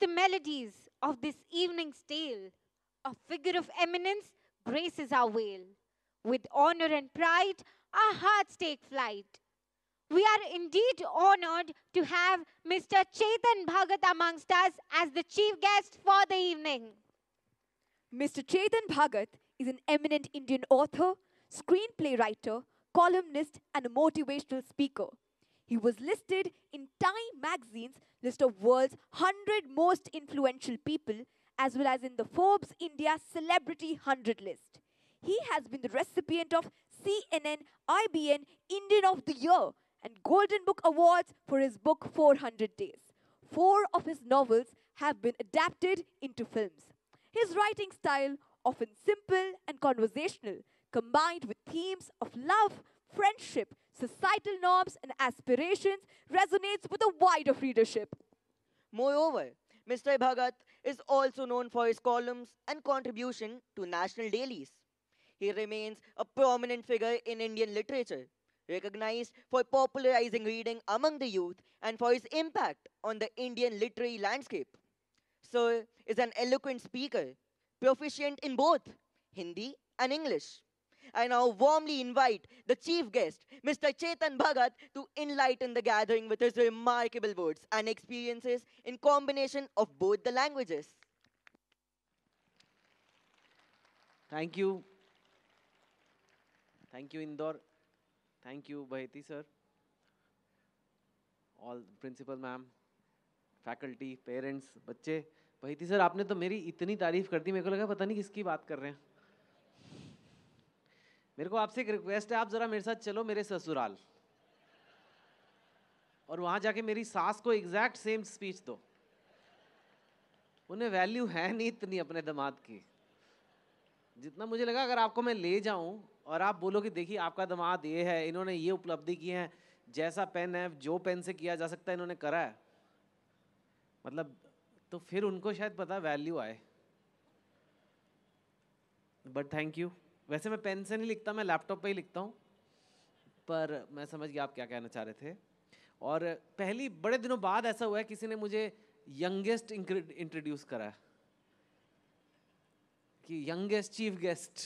the melodies of this evening's tale, a figure of eminence graces our veil. With honor and pride, our hearts take flight. We are indeed honored to have Mr. Chetan Bhagat amongst us as the chief guest for the evening. Mr. Chetan Bhagat is an eminent Indian author, screenplay writer, columnist, and a motivational speaker. He was listed in Time magazine's list of world's 100 most influential people, as well as in the Forbes India Celebrity 100 list. He has been the recipient of CNN IBN Indian of the Year and Golden Book Awards for his book 400 Days. Four of his novels have been adapted into films. His writing style, often simple and conversational, combined with themes of love, friendship, societal norms, and aspirations resonates with a wider readership. Moreover, Mr. Bhagat is also known for his columns and contribution to national dailies. He remains a prominent figure in Indian literature, recognized for popularizing reading among the youth and for his impact on the Indian literary landscape. Sir is an eloquent speaker, proficient in both Hindi and English. I now warmly invite the chief guest, Mr. Chetan Bhagat, to enlighten the gathering with his remarkable words and experiences in combination of both the languages. Thank you. Thank you, Indor. Thank you, Baheti sir. All principal ma'am, faculty, parents, बच्चे sir, sir आपने तो मेरी इतनी तारीफ me. दी मेरे को लगा पता नहीं किसकी बात कर रहे मेरे को आपसे एक रिक्वेस्ट है आप ज़रा मेरे साथ चलो मेरे ससुराल और वहां जाके मेरी सास को एग्जैक्ट सेम स्पीच दो उन्हें वैल्यू है नहीं इतनी अपने दामाद की जितना मुझे लगा अगर आपको मैं ले जाऊं और आप बोलो कि देखिए आपका दामाद ये है इन्होंने ये उपलब्धि की है जैसा पेन है जो पेन से किया जा सकता है इन्होंने करा है मतलब तो फिर उनको शायद पता वैल्यू आए बट थैंक यू वैसे मैं पेन से नहीं लिखता मैं लैपटॉप पे ही लिखता हूँ पर मैं समझ गया आप क्या कहना चाह रहे थे और पहली बड़े दिनों बाद ऐसा हुआ है किसी ने मुझे यंगेस्ट इंट्रोड्यूस करा कि यंगेस्ट चीफ गेस्ट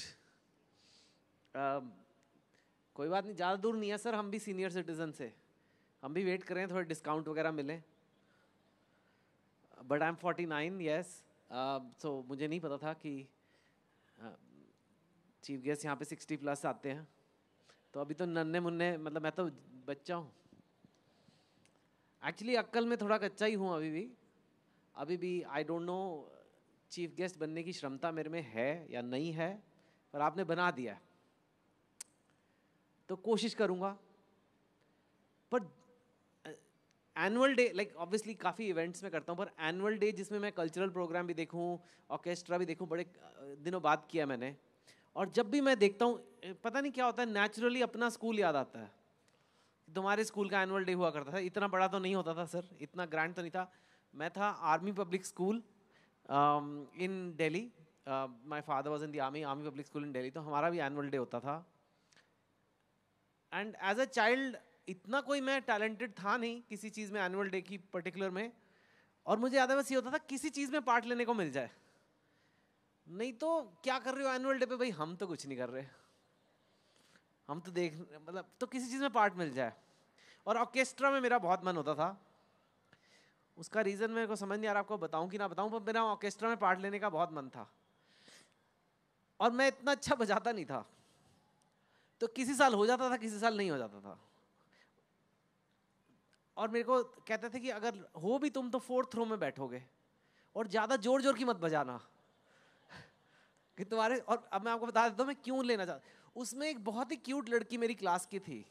आ, कोई बात नहीं ज़्यादा दूर नहीं है सर हम भी सीनियर सिटीजन से हम भी वेट करें थोड़े डिस्काउंट वगैरह मिले but I am forty nine yes so मुझे नहीं पता था कि चीफ गेस्ट यहाँ पे सिक्सटी प्लस आते हैं तो अभी तो नन्हे मुन्ने मतलब मैं तो बच्चा हूँ एक्चुअली अक्कल में थोड़ा कच्चा ही हूँ अभी भी अभी भी I don't know chief guest बनने की क्षमता मेरे में है या नहीं है पर आपने बना दिया तो कोशिश करूँगा पर एनुअल डे लाइक ऑब्वियसली काफ़ी इवेंट्स में करता हूँ पर एनुअल डे जिसमें मैं कल्चरल प्रोग्राम भी देखूँ ऑर्केस्ट्रा भी देखूँ बड़े दिनों बाद किया मैंने और जब भी मैं देखता हूँ पता नहीं क्या होता है नेचुरली अपना स्कूल याद आता है तुम्हारे स्कूल का एनुअल डे हुआ करता था इतना बड़ा तो नहीं होता था सर इतना ग्रैंड तो नहीं था मैं था army public school in Delhi my father was in the army army public school in Delhi तो हमारा भी एनुअल डे होता था एंड एज अ चाइल्ड इतना कोई मैं टैलेंटेड था नहीं किसी चीज़ में एनुअल डे की पर्टिकुलर में और मुझे याद है बस ये होता था किसी चीज़ में पार्ट लेने को मिल जाए नहीं तो क्या कर रहे हो एनुअल डे पे भाई हम तो कुछ नहीं कर रहे हम तो देख मतलब तो किसी चीज़ में पार्ट मिल जाए और ऑर्केस्ट्रा में मेरा बहुत मन होता था उसका रीज़न मेरे को समझ नहीं आ रहा आपको बताऊं कि ना बताऊं पर मेरा ऑर्केस्ट्रा में पार्ट लेने का बहुत मन था और मैं इतना अच्छा बजाता नहीं था तो किसी साल हो जाता था किसी साल नहीं हो जाता था और मेरे को कहते थे कि अगर हो भी तुम तो फोर्थ रो में बैठोगे और ज़्यादा जोर जोर की मत बजाना कि तुम्हारे और अब मैं आपको बता देता हूँ मैं क्यों लेना चाहता उसमें एक बहुत ही क्यूट लड़की मेरी क्लास की थी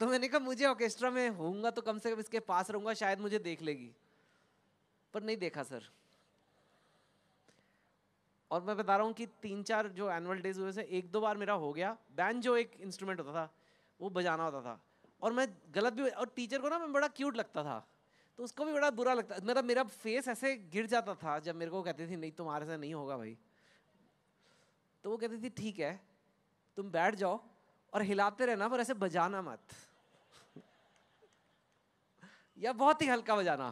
तो मैंने कहा मुझे ऑर्केस्ट्रा में होऊंगा तो कम से कम इसके पास रहूंगा शायद मुझे देख लेगी पर नहीं देखा सर और मैं बता रहा हूँ कि तीन चार जो एनुअल डेज हुए थे एक दो बार मेरा हो गया बैंड जो एक इंस्ट्रूमेंट होता था वो बजाना होता था और मैं गलत भी और टीचर को ना मैं बड़ा क्यूट लगता था तो उसको भी बड़ा बुरा लगता मतलब मेरा मेरा फेस ऐसे गिर जाता था जब मेरे को कहती थी नहीं तुम्हारे से नहीं होगा भाई तो वो कहती थी ठीक है तुम बैठ जाओ और हिलाते रहना पर ऐसे बजाना मत या बहुत ही हल्का बजाना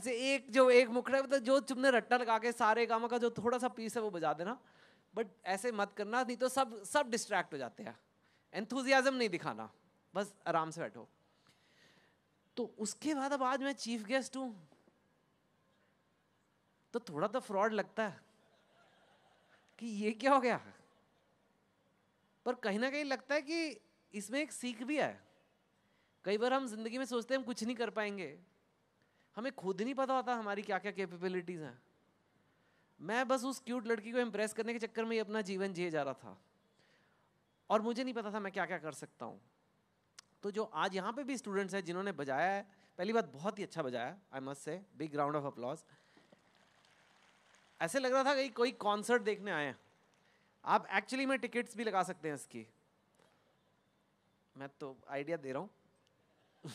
ऐसे एक जो एक मुखड़ा मतलब जो तुमने रट्टा लगा के सारे काम का जो थोड़ा सा पीस है वो बजा देना बट ऐसे मत करना नहीं तो सब सब डिस्ट्रैक्ट हो जाते हैं एंथुजियाज्म नहीं दिखाना बस आराम से बैठो तो उसके बाद अब आज मैं चीफ गेस्ट हूं तो थोड़ा तो फ्रॉड लगता है कि ये क्या हो गया पर कहीं ना कहीं लगता है कि इसमें एक सीख भी है कई बार हम जिंदगी में सोचते हैं हम कुछ नहीं कर पाएंगे हमें खुद नहीं पता होता हमारी क्या क्या कैपेबिलिटीज़ हैं मैं बस उस क्यूट लड़की को इम्प्रेस करने के चक्कर में ही अपना जीवन जिए जी जा रहा था और मुझे नहीं पता था मैं क्या क्या कर सकता हूँ तो जो आज यहाँ पे भी स्टूडेंट्स हैं जिन्होंने बजाया है पहली बात बहुत ही अच्छा बजाया I must say big round of applause ऐसे लग रहा था कि कोई कॉन्सर्ट देखने आए हैं आप एक्चुअली में टिकट्स भी लगा सकते हैं इसकी मैं तो आइडिया दे रहा हूँ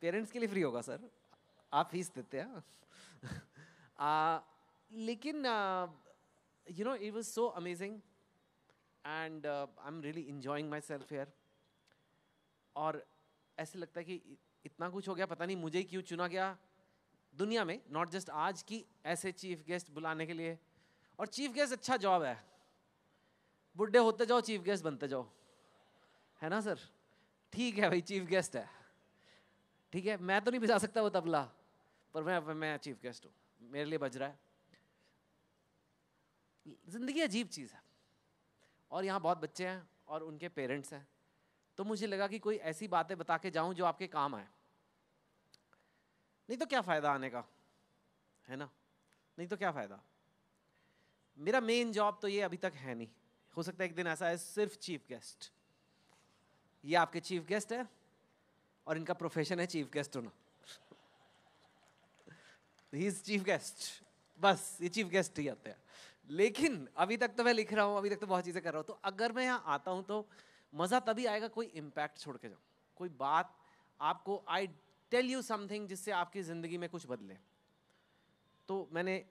पेरेंट्स के लिए फ्री होगा सर आप फीस देते हैं आ, लेकिन you know it was so amazing and I am really enjoying myself here और ऐसे लगता है कि इतना कुछ हो गया पता नहीं मुझे क्यों चुना गया दुनिया में नॉट जस्ट आज की ऐसे चीफ गेस्ट बुलाने के लिए और चीफ गेस्ट अच्छा जॉब है बुढ़े होते जाओ चीफ गेस्ट बनते जाओ है ना सर ठीक है भाई चीफ गेस्ट है ठीक है मैं तो नहीं बजा सकता वो तबला पर मैं मैं चीफ गेस्ट हूँ मेरे लिए बज रहा है जिंदगी अजीब चीज़ है और यहाँ बहुत बच्चे हैं और उनके पेरेंट्स हैं तो मुझे लगा कि कोई ऐसी बातें बता के जाऊं जो आपके काम आए नहीं तो क्या फ़ायदा आने का है ना नहीं तो क्या फ़ायदा मेरा मेन जॉब तो ये अभी तक है नहीं हो सकता है एक दिन ऐसा है सिर्फ चीफ गेस्ट ये आपके चीफ गेस्ट है और इनका प्रोफेशन है चीफ गेस्ट होना ही इज चीफ गेस्ट बस ये चीफ गेस्ट ही आते हैं लेकिन अभी तक तो मैं लिख रहा हूँ अभी तक तो बहुत चीज़ें कर रहा हूँ तो अगर मैं यहाँ आता हूँ तो मज़ा तभी आएगा कोई इम्पैक्ट छोड़ के जाओ कोई बात आपको आई टेल यू समथिंग जिससे आपकी ज़िंदगी में कुछ बदले तो मैंने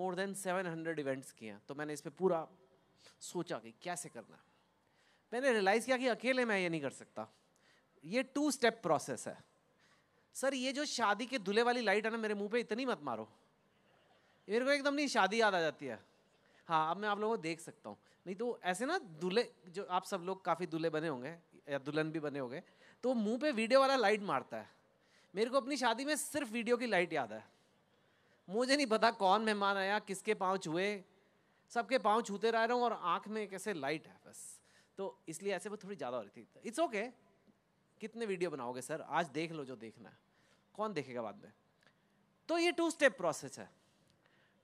more than seven hundred events किए तो मैंने इस पर पूरा सोचा कि कैसे करना है मैंने रियलाइज़ किया कि अकेले मैं ये नहीं कर सकता ये टू स्टेप प्रोसेस है सर ये जो शादी के दूल्हे वाली लाइट है ना मेरे मुंह पे इतनी मत मारो मेरे को एकदम नहीं शादी याद आ जाती है हाँ अब मैं आप लोगों को देख सकता हूँ नहीं तो ऐसे ना दूल्हे जो आप सब लोग काफ़ी दूल्हे बने होंगे या दुल्हन भी बने होंगे तो मुंह पे वीडियो वाला लाइट मारता है मेरे को अपनी शादी में सिर्फ वीडियो की लाइट याद है मुझे नहीं पता कौन मेहमान आया किसके पाँव छुए सबके पाँव छूते रह रहा हूँ और आँख में कैसे लाइट है बस तो इसलिए ऐसे वो थोड़ी ज़्यादा हो रही थी इट्स ओके कितने वीडियो बनाओगे सर आज देख लो जो देखना है कौन देखेगा बाद में तो ये टू स्टेप प्रोसेस है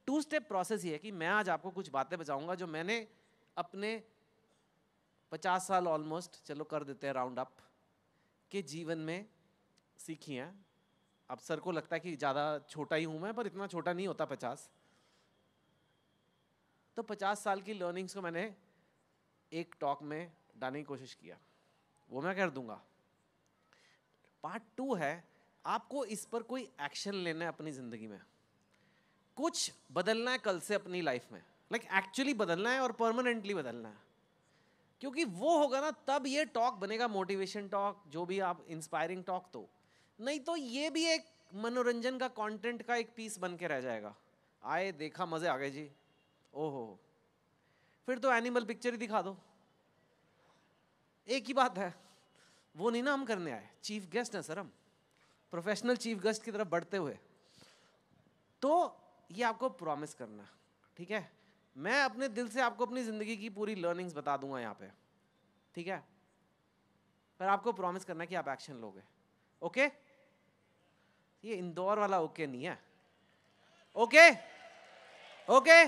टू स्टेप प्रोसेस ये है कि मैं आज आपको कुछ बातें बताऊंगा जो मैंने अपने पचास साल ऑलमोस्ट चलो कर देते हैं राउंड अप के जीवन में सीखी हैं अब सर को लगता है कि ज़्यादा छोटा ही हूँ मैं पर इतना छोटा नहीं होता पचास तो पचास साल की लर्निंग्स को मैंने एक टॉक में डालने की कोशिश किया वो मैं कर दूंगा पार्ट टू है आपको इस पर कोई एक्शन लेना है अपनी ज़िंदगी में कुछ बदलना है कल से अपनी लाइफ में लाइक एक्चुअली बदलना है और परमानेंटली बदलना है क्योंकि वो होगा ना तब ये टॉक बनेगा मोटिवेशन टॉक जो भी आप इंस्पायरिंग टॉक तो नहीं तो ये भी एक मनोरंजन का कंटेंट का एक पीस बन के रह जाएगा आए देखा मज़े आ गए जी ओहो फिर तो एनिमल पिक्चर ही दिखा दो एक ही बात है वो नहीं ना हम करने आए चीफ गेस्ट हैं सर हम प्रोफेशनल चीफ गेस्ट की तरफ बढ़ते हुए तो ये आपको प्रॉमिस करना ठीक है मैं अपने दिल से आपको अपनी ज़िंदगी की पूरी लर्निंग्स बता दूंगा यहाँ पे ठीक है पर आपको प्रॉमिस करना कि आप एक्शन लोगे ओके ये इंदौर वाला ओके नहीं है ओके ओके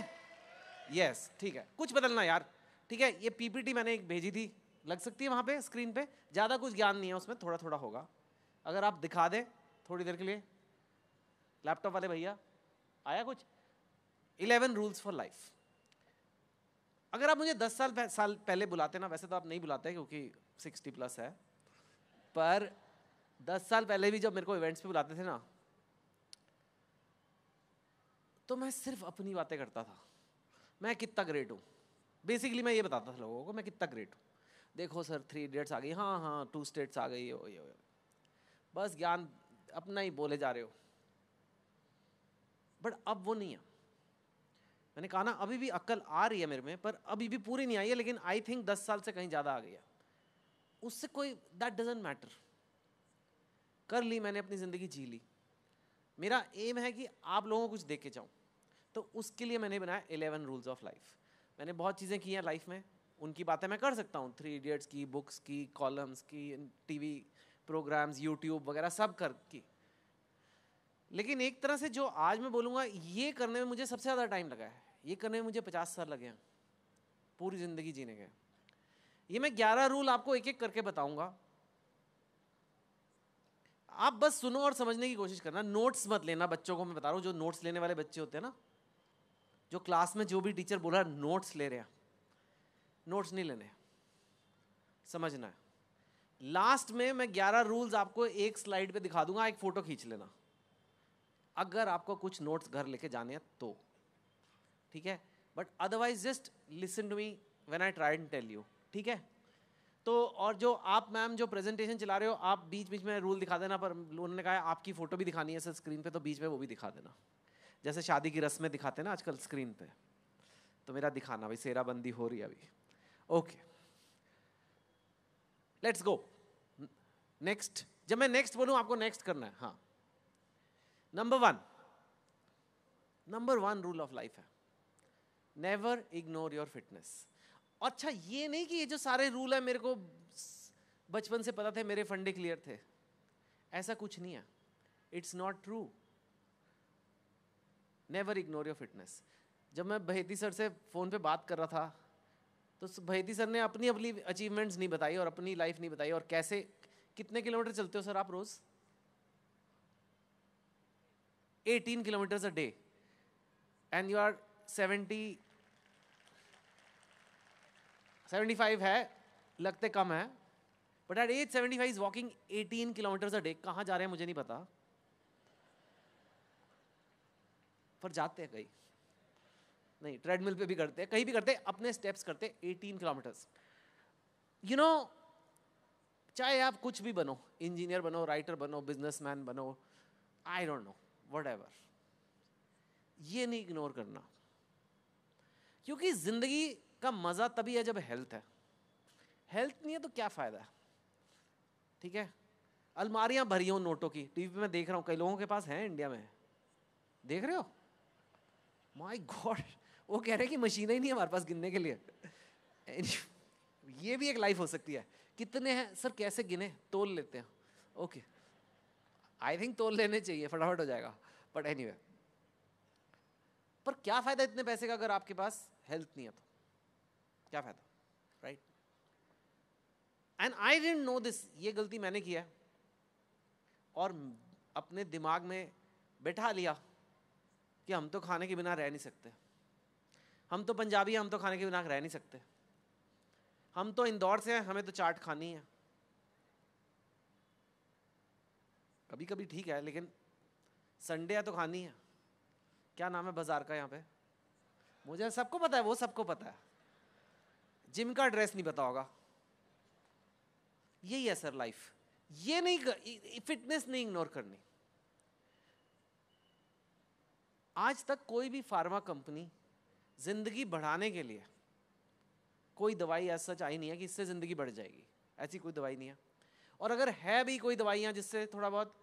यस ठीक है कुछ बदलना यार ठीक है ये पीपीटी मैंने एक भेजी थी लग सकती है वहाँ पे स्क्रीन पे ज़्यादा कुछ ज्ञान नहीं है उसमें थोड़ा थोड़ा होगा अगर आप दिखा दें थोड़ी देर के लिए लैपटॉप वाले भैया आया कुछ इलेवन रूल्स फॉर लाइफ अगर आप मुझे दस साल पह, साल पहले बुलाते ना वैसे तो आप नहीं बुलाते क्योंकि सिक्सटी प्लस है पर दस साल पहले भी जब मेरे को इवेंट्स पे बुलाते थे ना तो मैं सिर्फ अपनी बातें करता था मैं कितना ग्रेट हूँ बेसिकली मैं ये बताता था लोगों को मैं कितना ग्रेट हूँ देखो सर थ्री इडियट्स आ गई हाँ हाँ टू स्टेट्स आ गई हो ये हो बस ज्ञान अपना ही बोले जा रहे हो बट अब वो नहीं है मैंने कहा ना अभी भी अक्ल आ रही है मेरे में पर अभी भी पूरी नहीं आई है लेकिन आई थिंक दस साल से कहीं ज़्यादा आ गई है उससे कोई दैट डजेंट मैटर कर ली मैंने अपनी ज़िंदगी जी ली मेरा एम है कि आप लोगों को कुछ दे के जाऊँ तो उसके लिए मैंने बनाया एलेवन रूल्स ऑफ लाइफ मैंने बहुत चीज़ें की हैं लाइफ में उनकी बातें मैं कर सकता हूँ थ्री इडियट्स की बुक्स की कॉलम्स की टीवी प्रोग्राम्स यूट्यूब वगैरह सब कर की लेकिन एक तरह से जो आज मैं बोलूँगा ये करने में मुझे सबसे ज़्यादा टाइम लगा है ये करने में मुझे पचास साल लगे हैं पूरी ज़िंदगी जीने के ये मैं ग्यारह रूल आपको एक एक करके बताऊंगा आप बस सुनो और समझने की कोशिश करना नोट्स मत लेना बच्चों को मैं बता रहा हूँ जो नोट्स लेने वाले बच्चे होते हैं ना जो क्लास में जो भी टीचर बोला नोट्स ले रहे हैं नोट्स नहीं लेने समझना है लास्ट में मैं ग्यारह रूल्स आपको एक स्लाइड पे दिखा दूंगा एक फ़ोटो खींच लेना अगर आपको कुछ नोट्स घर लेके जाने हैं तो ठीक है but otherwise just listen to me when I try and tell you ठीक है तो और जो आप मैम जो प्रेजेंटेशन चला रहे हो आप बीच बीच में रूल दिखा देना पर उन्होंने कहा आपकी फ़ोटो भी दिखानी है सर स्क्रीन पे तो बीच में वो भी दिखा देना जैसे शादी की रस्में दिखाते हैं ना आजकल स्क्रीन पे तो मेरा दिखाना भाई सेराबंदी हो रही है अभी ओके लेट्स गो नेक्स्ट जब मैं नेक्स्ट बोलूँ आपको नेक्स्ट करना है हाँ number one number one rule of life है नेवर इग्नोर योर फिटनेस अच्छा ये नहीं कि ये जो सारे रूल है मेरे को बचपन से पता थे मेरे फंडे क्लियर थे ऐसा कुछ नहीं है it's not true never ignore your fitness जब मैं बहेती सर से फ़ोन पे बात कर रहा था तो भैती सर ने अपनी अपनी अचीवमेंट्स नहीं बताई और अपनी लाइफ नहीं बताई और कैसे कितने किलोमीटर चलते हो सर आप रोज़ 18 kilometres a day and you are seventy seventy five है लगते कम है but at age seventy five is walking eighteen kilometres a day कहाँ जा रहे हैं मुझे नहीं पता पर जाते हैं कहीं नहीं ट्रेडमिल पे भी करते हैं कहीं भी करते हैं अपने स्टेप्स करते हैं एटीन किलोमीटर्स यू नो चाहे आप कुछ भी बनो इंजीनियर बनो राइटर बनो बिजनेसमैन बनो I don't know whatever ये नहीं इग्नोर करना क्योंकि ज़िंदगी का मज़ा तभी है जब हेल्थ है हेल्थ नहीं है तो क्या फ़ायदा है ठीक है अलमारियां भरी हो नोटों की टीवी में देख रहा हूँ कई लोगों के पास है इंडिया में देख रहे हो माय गॉड वो कह रहे हैं कि मशीन ही नहीं हमारे पास गिनने के लिए ये भी एक लाइफ हो सकती है कितने हैं सर कैसे गिने तोल लेते हैं ओके आई थिंक तोल लेने चाहिए फटाफट हो जाएगा बट एनी anyway, पर क्या फ़ायदा इतने पैसे का अगर आपके पास हेल्थ नहीं है तो क्या फ़ायदा right and I don't know this ये गलती मैंने किया है और अपने दिमाग में बैठा लिया कि हम तो खाने के बिना रह नहीं सकते हम तो पंजाबी हैं हम तो खाने के बिना रह नहीं सकते हम तो इंदौर से हैं हमें तो चाट खानी है कभी कभी ठीक है लेकिन संडे है तो खानी है क्या नाम है बाजार का यहाँ पे मुझे सबको पता है वो सबको पता है जिम का एड्रेस नहीं पता होगा यही है सर लाइफ ये नहीं फिटनेस नहीं इग्नोर करनी आज तक कोई भी फार्मा कंपनी जिंदगी बढ़ाने के लिए कोई दवाई ऐसा सच आई नहीं है कि इससे ज़िंदगी बढ़ जाएगी ऐसी कोई दवाई नहीं है और अगर है भी कोई दवाइयाँ जिससे थोड़ा बहुत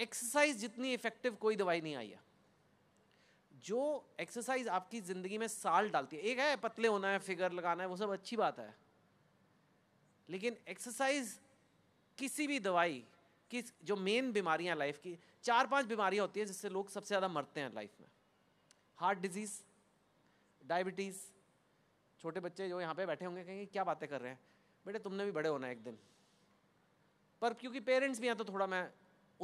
एक्सरसाइज जितनी इफेक्टिव कोई दवाई नहीं आई है जो एक्सरसाइज आपकी ज़िंदगी में साल डालती है एक है पतले होना है फिगर लगाना है वो सब अच्छी बात है लेकिन एक्सरसाइज किसी भी दवाई किस जो मेन बीमारियां लाइफ की चार पांच बीमारियां होती हैं जिससे लोग सबसे ज़्यादा मरते हैं लाइफ में हार्ट डिजीज़ डायबिटीज़ छोटे बच्चे जो यहाँ पे बैठे होंगे कहेंगे क्या बातें कर रहे हैं बेटे तुमने भी बड़े होना है एक दिन पर क्योंकि पेरेंट्स भी हैं तो थोड़ा मैं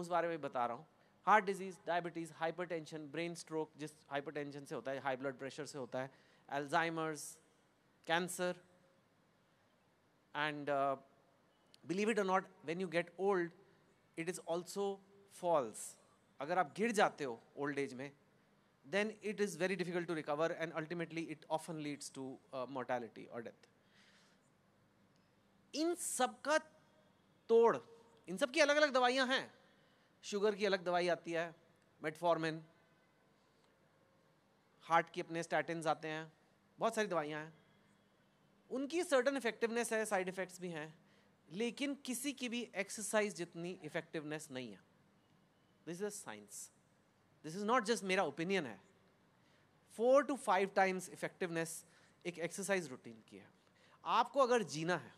उस बारे में बता रहा हूँ heart disease diabetes hypertension brain stroke जिस हाइपरटेंशन से होता है हाई ब्लड प्रेशर से होता है Alzheimer's cancer and believe it not when you get old it is also falls अगर आप गिर जाते हो ओल्ड एज में then it is very difficult to recover and ultimately it often leads to mortality और डेथ इन सब का तोड़ इन सब की अलग अलग दवाइयाँ हैं शुगर की अलग दवाई आती है मेटफॉर्मिन हार्ट की अपने स्टैटिन आते हैं बहुत सारी दवाइयाँ हैं उनकी सर्टन इफेक्टिवनेस है साइड इफ़ेक्ट्स भी हैं लेकिन किसी की भी एक्सरसाइज जितनी इफेक्टिवनेस नहीं है this is science this is not just मेरा ओपिनियन है four to five times effectiveness एक एक्सरसाइज रूटीन की है आपको अगर जीना है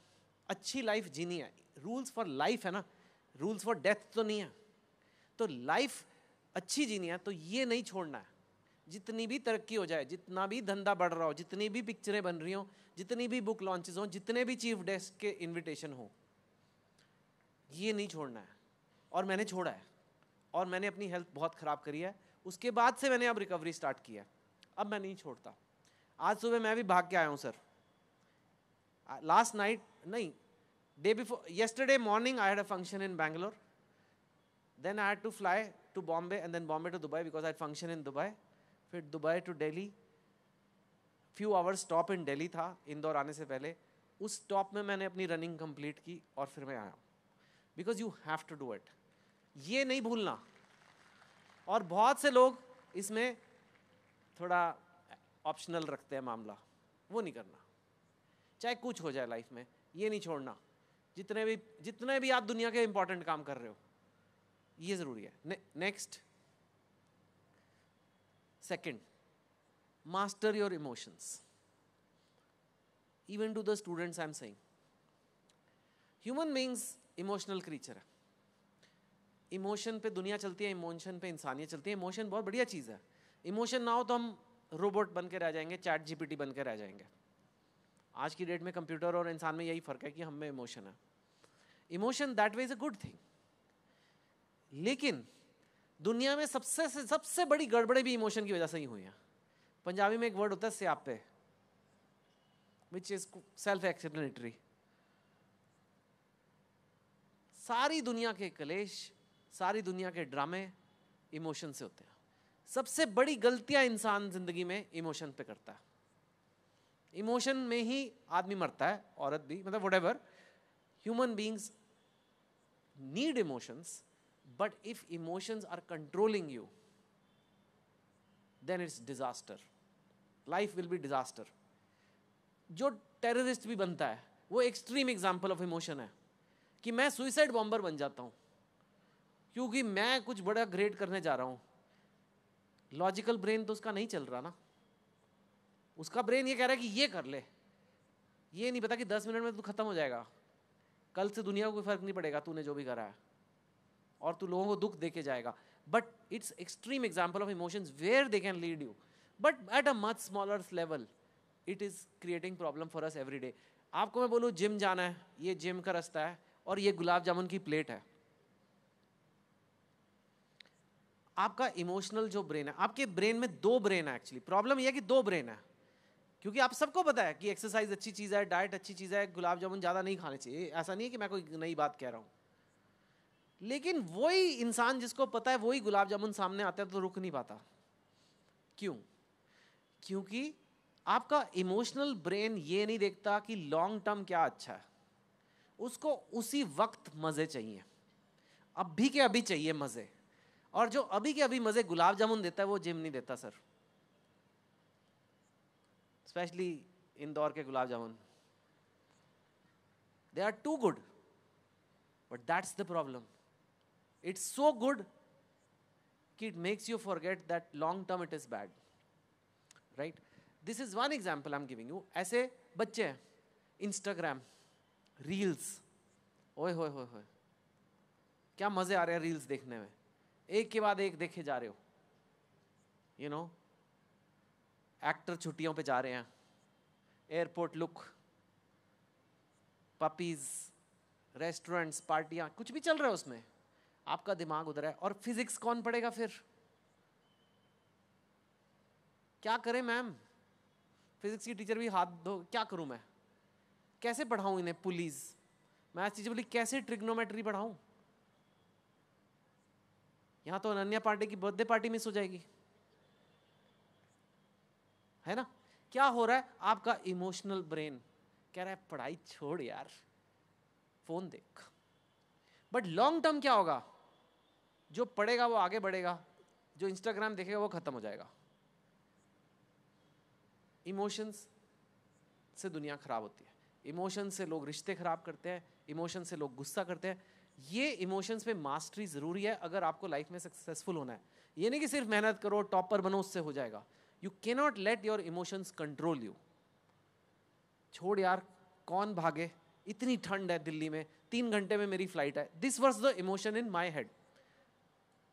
अच्छी लाइफ जीनी है रूल्स फॉर लाइफ है ना रूल्स फॉर डेथ तो नहीं है तो लाइफ अच्छी जीनी है तो ये नहीं छोड़ना है जितनी भी तरक्की हो जाए जितना भी धंधा बढ़ रहा हो जितनी भी पिक्चरें बन रही हों जितनी भी बुक लॉन्चेस हों जितने भी चीफ डेस्क के इनविटेशन हो ये नहीं छोड़ना है और मैंने छोड़ा है और मैंने अपनी हेल्थ बहुत ख़राब करी है उसके बाद से मैंने अब रिकवरी स्टार्ट किया अब मैं नहीं छोड़ता आज सुबह मैं भी भाग के आया हूँ सर लास्ट नाइट नहीं day before yesterday morning I had a function in Bangalore Then I had to fly to Bombay and then Bombay to Dubai because I had function in Dubai. फिर Dubai to Delhi few hours stop in Delhi था इंदौर आने से पहले उस stop में मैंने अपनी running complete की और फिर मैं आया because you have to do it ये नहीं भूलना और बहुत से लोग इसमें थोड़ा ऑप्शनल रखते हैं मामला वो नहीं करना चाहे कुछ हो जाए लाइफ में ये नहीं छोड़ना जितने भी जितने भी आप दुनिया के इंपॉर्टेंट काम कर रहे हो ये ज़रूरी है next second master your emotions even to the students I am saying human beings emotional creature है इमोशन पे दुनिया चलती है इमोशन पे इंसानियत चलती है इमोशन बहुत बढ़िया चीज़ है इमोशन ना हो तो हम रोबोट बन के रह जाएंगे चैट जीपीटी बन के रह जाएंगे आज की डेट में कंप्यूटर और इंसान में यही फ़र्क है कि हम में इमोशन है emotion that way is a good thing लेकिन दुनिया में सबसे सबसे बड़ी गड़बड़े भी इमोशन की वजह से ही हुई हैं पंजाबी में एक वर्ड होता है स्यापे विच इज सेल्फ एक्सप्लेनेटरी सारी दुनिया के कलेश सारी दुनिया के ड्रामे इमोशन से होते हैं सबसे बड़ी गलतियां इंसान जिंदगी में इमोशन पे करता है इमोशन में ही आदमी मरता है औरत भी मतलब whatever human beings need emotions but if emotions are controlling you then it's disaster life will be disaster जो टेररिस्ट भी बनता है वो एक्सट्रीम एग्जाम्पल ऑफ इमोशन है कि मैं सुइसाइड बॉम्बर बन जाता हूँ क्योंकि मैं कुछ बड़ा ग्रेट करने जा रहा हूँ लॉजिकल ब्रेन तो उसका नहीं चल रहा ना उसका ब्रेन ये कह रहा है कि ये कर ले ये नहीं पता कि दस मिनट में तू तो ख़त्म हो जाएगा कल से दुनिया को कोई फ़र्क नहीं पड़ेगा तूने जो भी करा है और तू लोगों को दुख देके जाएगा but it's extreme example of emotions where they can lead you but at a much smaller level it is creating problem for us every day आपको मैं बोलूँ जिम जाना है ये जिम का रास्ता है और ये गुलाब जामुन की प्लेट है आपका इमोशनल जो ब्रेन है आपके ब्रेन में दो ब्रेन है एक्चुअली प्रॉब्लम यह है कि दो ब्रेन है क्योंकि आप सबको पता है कि एक्सरसाइज अच्छी चीज़ है डाइट अच्छी चीज़ है गुलाब जामुन ज़्यादा नहीं खाने चाहिए ऐसा नहीं है कि मैं कोई नई बात कह रहा हूँ लेकिन वही इंसान जिसको पता है वही गुलाब जामुन सामने आता है तो रुक नहीं पाता क्यों क्योंकि आपका इमोशनल ब्रेन ये नहीं देखता कि लॉन्ग टर्म क्या अच्छा है उसको उसी वक्त मज़े चाहिए अभी के अभी चाहिए मज़े और जो अभी के अभी मज़े गुलाब जामुन देता है वो जिम नहीं देता सर स्पेशली इंदौर के gulab jamun they are too good but that's the problem it's good कि it makes you forget that long term it is bad right this is one example I am giving you ऐसे बच्चे हैं Instagram reels ओए होए होए होए क्या मज़े आ रहे हैं रील्स देखने में एक के बाद एक देखे जा रहे हो यू नो एक्टर छुट्टियों पे जा रहे हैं एयरपोर्ट लुक पपीज़ रेस्टोरेंट्स पार्टियाँ कुछ भी चल रहा है उसमें आपका दिमाग उधर है और फिजिक्स कौन पढ़ेगा फिर क्या करें मैम फिजिक्स की टीचर भी हाथ धो क्या करूं मैं कैसे पढ़ाऊं इन्हें पुलिस मैं टीचर बोली कैसे ट्रिग्नोमेट्री पढ़ाऊं यहां तो अनन्या पांडे की बर्थडे पार्टी मिस हो जाएगी है ना क्या हो रहा है आपका इमोशनल ब्रेन कह रहा है पढ़ाई छोड़ यार फोन देख बट लॉन्ग टर्म क्या होगा जो पढ़ेगा वो आगे बढ़ेगा जो इंस्टाग्राम देखेगा वो ख़त्म हो जाएगा इमोशंस से दुनिया ख़राब होती है इमोशन से लोग रिश्ते ख़राब करते हैं इमोशन से लोग गुस्सा करते हैं ये इमोशंस में मास्टरी ज़रूरी है अगर आपको लाइफ में सक्सेसफुल होना है ये नहीं कि सिर्फ मेहनत करो टॉपर बनो उससे हो जाएगा यू के not let your emotions control you छोड़ यार कौन भागे इतनी ठंड है दिल्ली में तीन घंटे में मेरी फ्लाइट है this was the emotion in my head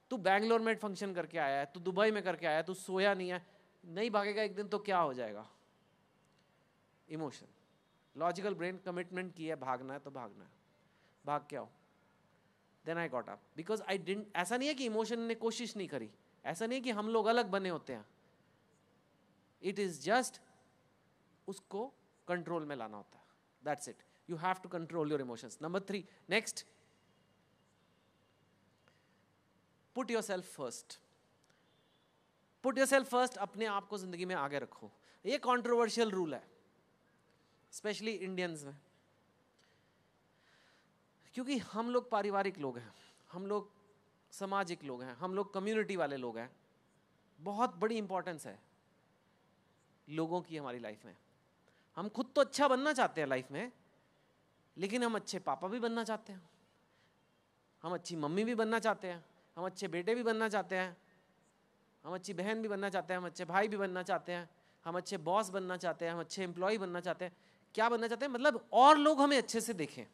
तू बैंगलोर में फंक्शन करके आया है तू दुबई में करके आया है तू सोया नहीं है नहीं भागेगा एक दिन तो क्या हो जाएगा इमोशन लॉजिकल ब्रेन कमिटमेंट किया है भागना है तो भागना है भाग क्या हो then I got up because I didn't ऐसा नहीं है कि इमोशन ने कोशिश नहीं करी ऐसा नहीं है कि हम लोग अलग बने होते हैं इट इज़ जस्ट उसको कंट्रोल में लाना होता है that's it you have to control your emotions number three next put yourself first put yourself first अपने आप को जिंदगी में आगे रखो ये कॉन्ट्रोवर्शियल रूल है स्पेशली इंडियंस में क्योंकि हम लोग पारिवारिक लोग हैं हम लोग सामाजिक लोग हैं हम लोग कम्युनिटी वाले लोग हैं बहुत बड़ी इंपॉर्टेंस है लोगों की हमारी लाइफ में हम खुद तो अच्छा बनना चाहते हैं लाइफ में लेकिन हम अच्छे पापा भी बनना चाहते हैं हम अच्छी मम्मी भी बनना चाहते हैं हम अच्छे बेटे भी बनना चाहते हैं हम अच्छी बहन भी बनना चाहते हैं हम अच्छे भाई भी बनना चाहते हैं हम अच्छे बॉस बनना चाहते हैं हम अच्छे एम्प्लॉय बनना चाहते हैं क्या बनना चाहते हैं मतलब और लोग हमें अच्छे से देखें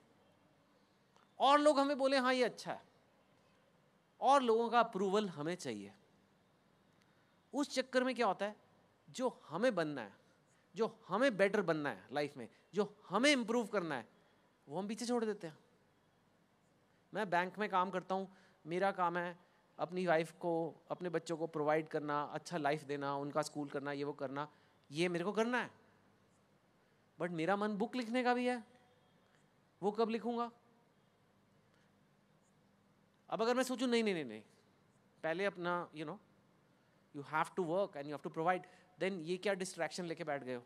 और लोग हमें बोले हाँ ये अच्छा है और लोगों का अप्रूवल हमें चाहिए उस चक्कर में क्या होता है जो हमें बनना है जो हमें बेटर बनना है लाइफ में जो हमें इम्प्रूव करना है वो हम पीछे छोड़ देते हैं मैं बैंक में काम करता हूँ मेरा काम है अपनी वाइफ को अपने बच्चों को प्रोवाइड करना अच्छा लाइफ देना उनका स्कूल करना ये वो करना ये मेरे को करना है बट मेरा मन बुक लिखने का भी है वो कब लिखूँगा अब अगर मैं सोचूँ नहीं नहीं नहीं नहीं पहले अपना you know you have to work and you have to provide then ये क्या डिस्ट्रैक्शन लेके बैठ गए हो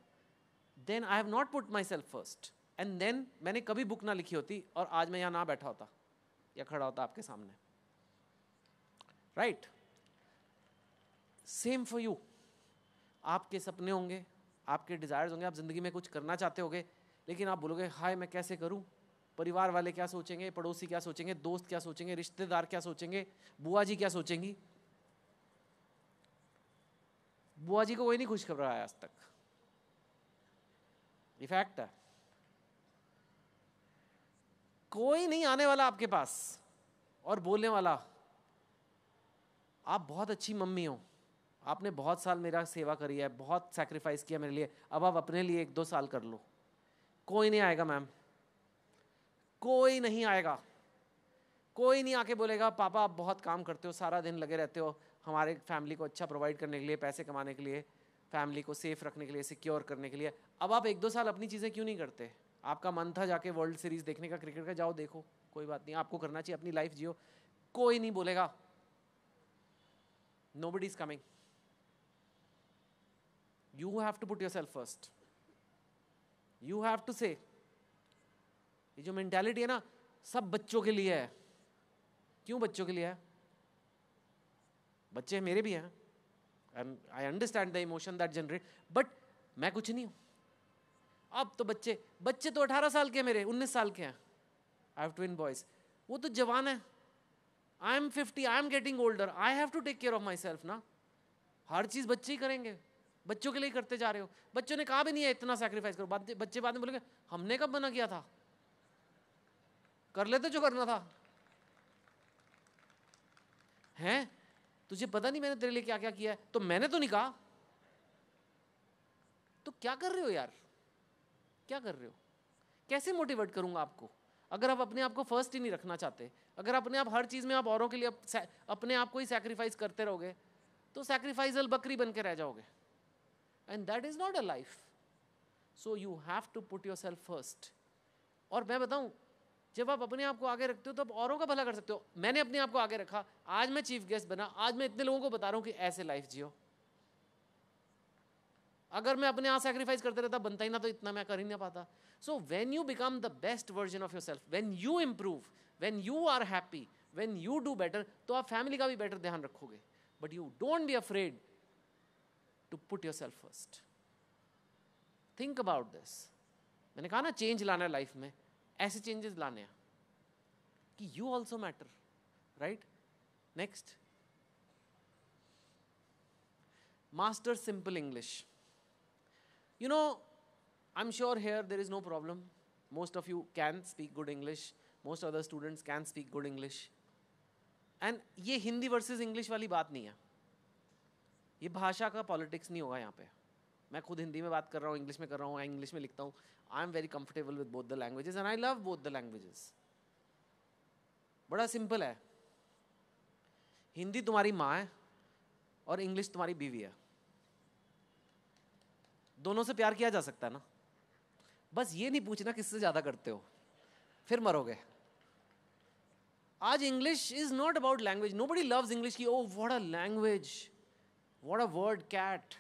then I have not put myself first and then मैंने कभी बुक ना लिखी होती और आज मैं यहाँ ना बैठा होता या खड़ा होता आपके सामने राइट सेम फॉर यू आपके सपने होंगे आपके डिज़ायर्स होंगे आप ज़िंदगी में कुछ करना चाहते होंगे लेकिन आप बोलोगे हाय मैं कैसे करूं परिवार वाले क्या सोचेंगे पड़ोसी क्या सोचेंगे दोस्त क्या सोचेंगे रिश्तेदार क्या सोचेंगे बुआ जी क्या सोचेंगी बुआ जी को कोई नहीं रहा है आज तक इफेक्ट है कोई नहीं आने वाला आपके पास और बोलने वाला आप बहुत अच्छी मम्मी हो आपने बहुत साल मेरा सेवा करी है बहुत सेक्रीफाइस किया मेरे लिए अब आप अपने लिए एक दो साल कर लो कोई नहीं आएगा मैम कोई नहीं आएगा कोई नहीं आके बोलेगा पापा आप बहुत काम करते हो सारा दिन लगे रहते हो हमारे फैमिली को अच्छा प्रोवाइड करने के लिए पैसे कमाने के लिए फैमिली को सेफ रखने के लिए सिक्योर करने के लिए अब आप एक दो साल अपनी चीज़ें क्यों नहीं करते आपका मन था जाके वर्ल्ड सीरीज़ देखने का क्रिकेट का जाओ देखो कोई बात नहीं आपको करना चाहिए अपनी लाइफ जियो कोई नहीं बोलेगा Nobody is coming. You have to put yourself first. You have to say, ये जो मेंटेलिटी है ना सब बच्चों के लिए है क्यों बच्चों के लिए है बच्चे मेरे भी हैं and I understand the emotion that generate but मैं कुछ नहीं हूं अब तो बच्चे बच्चे तो 18 साल के मेरे 19 साल के हैं आई हैव ट्विन बॉयज़ वो तो जवान है I am fifty I am getting older I have to take care of myself ना हर चीज़ बच्चे ही करेंगे बच्चों के लिए करते जा रहे हो बच्चों ने कहा भी नहीं है इतना सेक्रीफाइस करो बाद बच्चे बाद में बोलेंगे हमने कब मना किया था कर लेते जो करना था हैं तुझे पता नहीं मैंने तेरे लिए क्या क्या किया है तो मैंने तो नहीं कहा तो क्या कर रहे हो यार क्या कर रहे हो कैसे मोटिवेट करूंगा आपको अगर आप अपने आप को फर्स्ट ही नहीं रखना चाहते अगर अपने आप हर चीज़ में आप औरों के लिए अपने आप को ही सेक्रीफाइस करते रहोगे तो सेक्रीफाइस बकरी बन के रह जाओगे and that is not a life so you have to put yourself first और मैं बताऊँ जब आप अपने आप को आगे रखते हो तो आप औरों का भला कर सकते हो मैंने अपने आप को आगे रखा आज मैं चीफ गेस्ट बना आज मैं इतने लोगों को बता रहा हूँ कि ऐसे लाइफ जियो अगर मैं अपने आप सेक्रीफाइस करते रहता बनता ही ना तो इतना मैं कर ही नहीं पाता so when you become the best version of yourself when you improve when you are happy when you do better तो आप फैमिली का भी बेटर ध्यान रखोगे but you don't be afraid to put yourself first think about this मैंने कहा ना change लाना है लाइफ में ऐसे चेंजेस लाने हैं कि you also matter right next master simple English you know i'm sure here there is no problem most of you can speak good english most other students can speak good English and ये Hindi versus English वाली बात नहीं है ये भाषा का politics नहीं होगा यहाँ पे मैं खुद हिंदी में बात कर रहा हूँ इंग्लिश में कर रहा हूँ इंग्लिश में लिखता हूँ I am very comfortable with both the languages and I love both the languages बड़ा सिंपल है हिंदी तुम्हारी माँ है और इंग्लिश तुम्हारी बीवी है दोनों से प्यार किया जा सकता है ना बस ये नहीं पूछना किससे ज़्यादा करते हो फिर मरोगे आज English is not about language nobody loves English की oh what a language what a word cat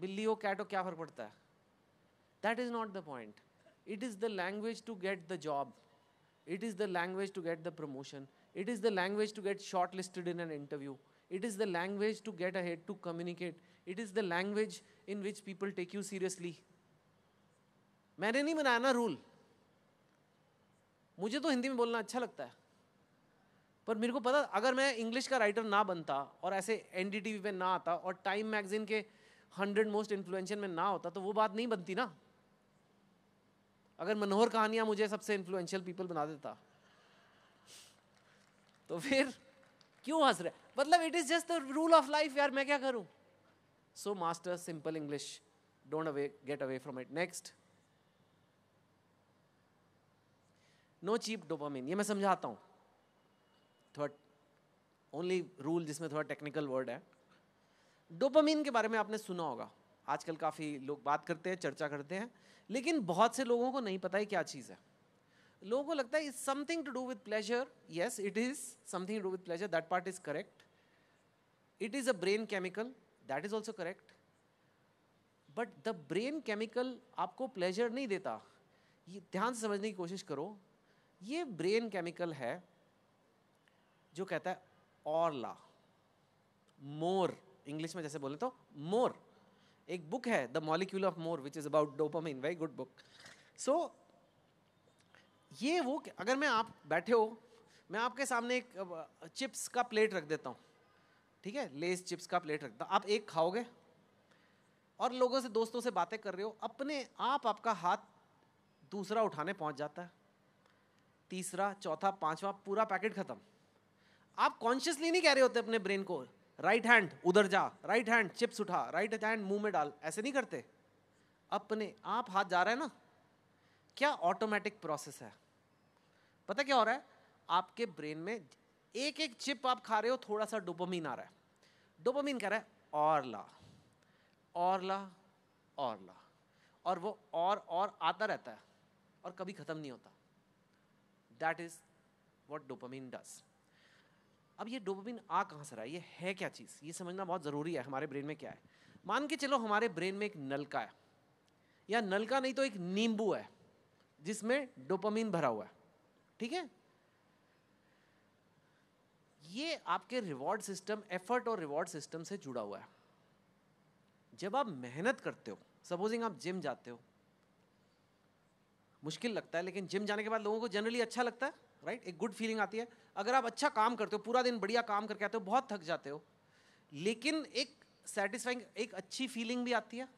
बिल्ली हो कैट हो क्या फर्क पड़ता है that is not the point it is the language to get the job it is the language to get the promotion it is the language to get shortlisted in an interview is the language to get ahead to communicate it is the language in which people take you seriously मैंने नहीं बनाया ना rule मुझे तो हिंदी में बोलना अच्छा लगता है पर मेरे को पता अगर मैं इंग्लिश का राइटर ना बनता और ऐसे एन डी टी वी पर ना आता और टाइम मैगजीन के हंड्रेड मोस्ट इन्फ्लुएंशियल में ना होता तो वो बात नहीं बनती ना अगर मनोहर कहानियाँ मुझे सबसे इन्फ्लुएंशियल पीपल बना देता तो फिर क्यों हंस रहे मतलब it is just the rule of life यार मैं क्या करूँ so master simple English don't away get away from it next no cheap dopamine ये मैं समझाता हूँ थोड़ा ओनली रूल जिसमें थोड़ा टेक्निकल वर्ड है डोपामिन के बारे में आपने सुना होगा आजकल काफ़ी लोग बात करते हैं चर्चा करते हैं लेकिन बहुत से लोगों को नहीं पता है क्या चीज़ है लोगों को लगता है is something to do with pleasure yes it is something to do with pleasure that part is correct it is a brain chemical that is also correct but the brain chemical आपको pleasure नहीं देता ये ध्यान से समझने की कोशिश करो ये ब्रेन केमिकल है जो कहता है और ला मोर इंग्लिश में जैसे बोले तो मोर एक बुक है the molecule of more which is about in very good book so ये वो अगर मैं आप बैठे हो मैं आपके सामने एक चिप्स का प्लेट रख देता हूँ ठीक है लेस चिप्स का प्लेट रखता आप एक खाओगे और लोगों से दोस्तों से बातें कर रहे हो अपने आप आपका हाथ दूसरा उठाने पहुंच जाता है तीसरा चौथा पांचवा पूरा पैकेट खत्म आप कॉन्शियसली नहीं कह रहे होते अपने ब्रेन को राइट हैंड उधर जा राइट हैंड चिप्स उठा राइट हैंड मुंह में डाल ऐसे नहीं करते अपने आप हाथ जा रहा है ना क्या ऑटोमेटिक प्रोसेस है पता क्या हो रहा है आपके ब्रेन में एक एक चिप आप खा रहे हो थोड़ा सा डोपामीन आ रहा है डोपामीन कह रहा है और ला और ला और ला और वो और और आता रहता है और कभी ख़त्म नहीं होता that is what dopamine does अब ये डोपामिन आ कहाँ से रहा है ये है क्या चीज़ ये समझना बहुत ज़रूरी है हमारे ब्रेन में क्या है मान के चलो हमारे ब्रेन में एक नलका है या नलका नहीं तो एक नींबू है जिसमें डोपामिन भरा हुआ है ठीक है ये आपके रिवॉर्ड सिस्टम एफर्ट और रिवॉर्ड सिस्टम से जुड़ा हुआ है जब आप मेहनत करते हो सपोजिंग आप जिम जाते हो मुश्किल लगता है लेकिन जिम जाने के बाद लोगों को जनरली अच्छा लगता है राइट एक गुड फीलिंग आती है अगर आप अच्छा काम करते हो पूरा दिन बढ़िया काम करके आते हो बहुत थक जाते हो लेकिन एक सेटिस्फाइंग एक अच्छी फीलिंग भी आती है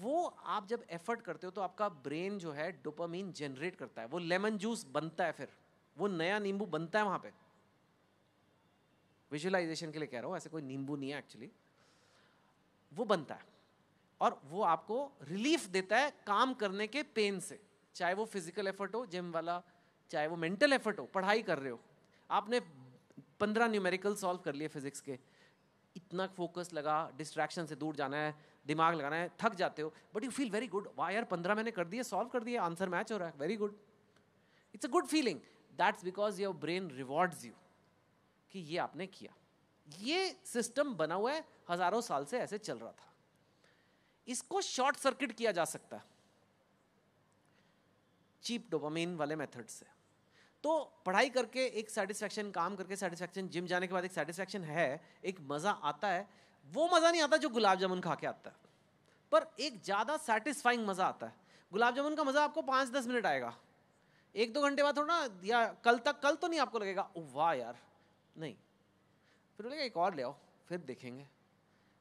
वो आप जब एफर्ट करते हो तो आपका ब्रेन जो है डोपामीन जनरेट करता है वो लेमन जूस बनता है फिर वो नया नींबू बनता है वहां पे विजुअलाइजेशन के लिए कह रहा हूँ ऐसे कोई नींबू नहीं है एक्चुअली वो बनता है और वो आपको रिलीफ देता है काम करने के पेन से चाहे वो फिजिकल एफर्ट हो जिम वाला चाहे वो मेंटल एफर्ट हो पढ़ाई कर रहे हो आपने पंद्रह न्यूमेरिकल सॉल्व कर लिए फिजिक्स के इतना फोकस लगा डिस्ट्रैक्शन से दूर जाना है दिमाग लगाना है थक जाते हो but you feel very good why यार पंद्रह मैंने कर दिए सॉल्व कर दिए आंसर मैच हो रहा है very good it's a good feeling that's because your brain rewards you कि ये आपने किया ये सिस्टम बना हुआ है हज़ारों साल से ऐसे चल रहा था इसको शॉर्ट सर्किट किया जा सकता है चीप डोपामिन वाले मेथड से तो पढ़ाई करके एक सेटिस्फैक्शन काम करके सेटिस्फैक्शन जिम जाने के बाद एक सेटिस्फैक्शन है एक मज़ा आता है वो मज़ा नहीं आता जो गुलाब जामुन खा के आता है पर एक ज़्यादा सेटिस्फाइंग मज़ा आता है गुलाब जामुन का मज़ा आपको पाँच दस मिनट आएगा एक दो घंटे बाद थोड़ा या कल तक कल तो नहीं आपको लगेगा ओ वाह यार नहीं फिर बोलेगा एक और ले आओ फिर देखेंगे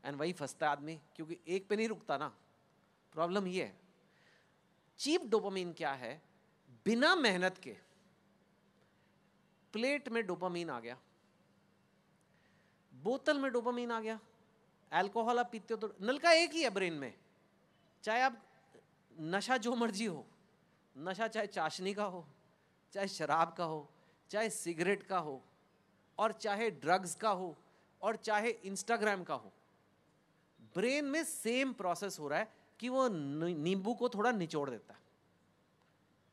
एंड वही फंसता है आदमी क्योंकि एक पे नहीं रुकता ना प्रॉब्लम ये है चीप डोपामीन क्या है बिना मेहनत के प्लेट में डोपामीन आ गया बोतल में डोपामीन आ गया अल्कोहल आप पीते हो तो नलका एक ही है ब्रेन में चाहे आप नशा जो मर्जी हो नशा चाहे चाशनी का हो चाहे शराब का हो चाहे सिगरेट का हो और चाहे ड्रग्स का हो और चाहे इंस्टाग्राम का हो ब्रेन में सेम प्रोसेस हो रहा है कि वो नींबू को थोड़ा निचोड़ देता है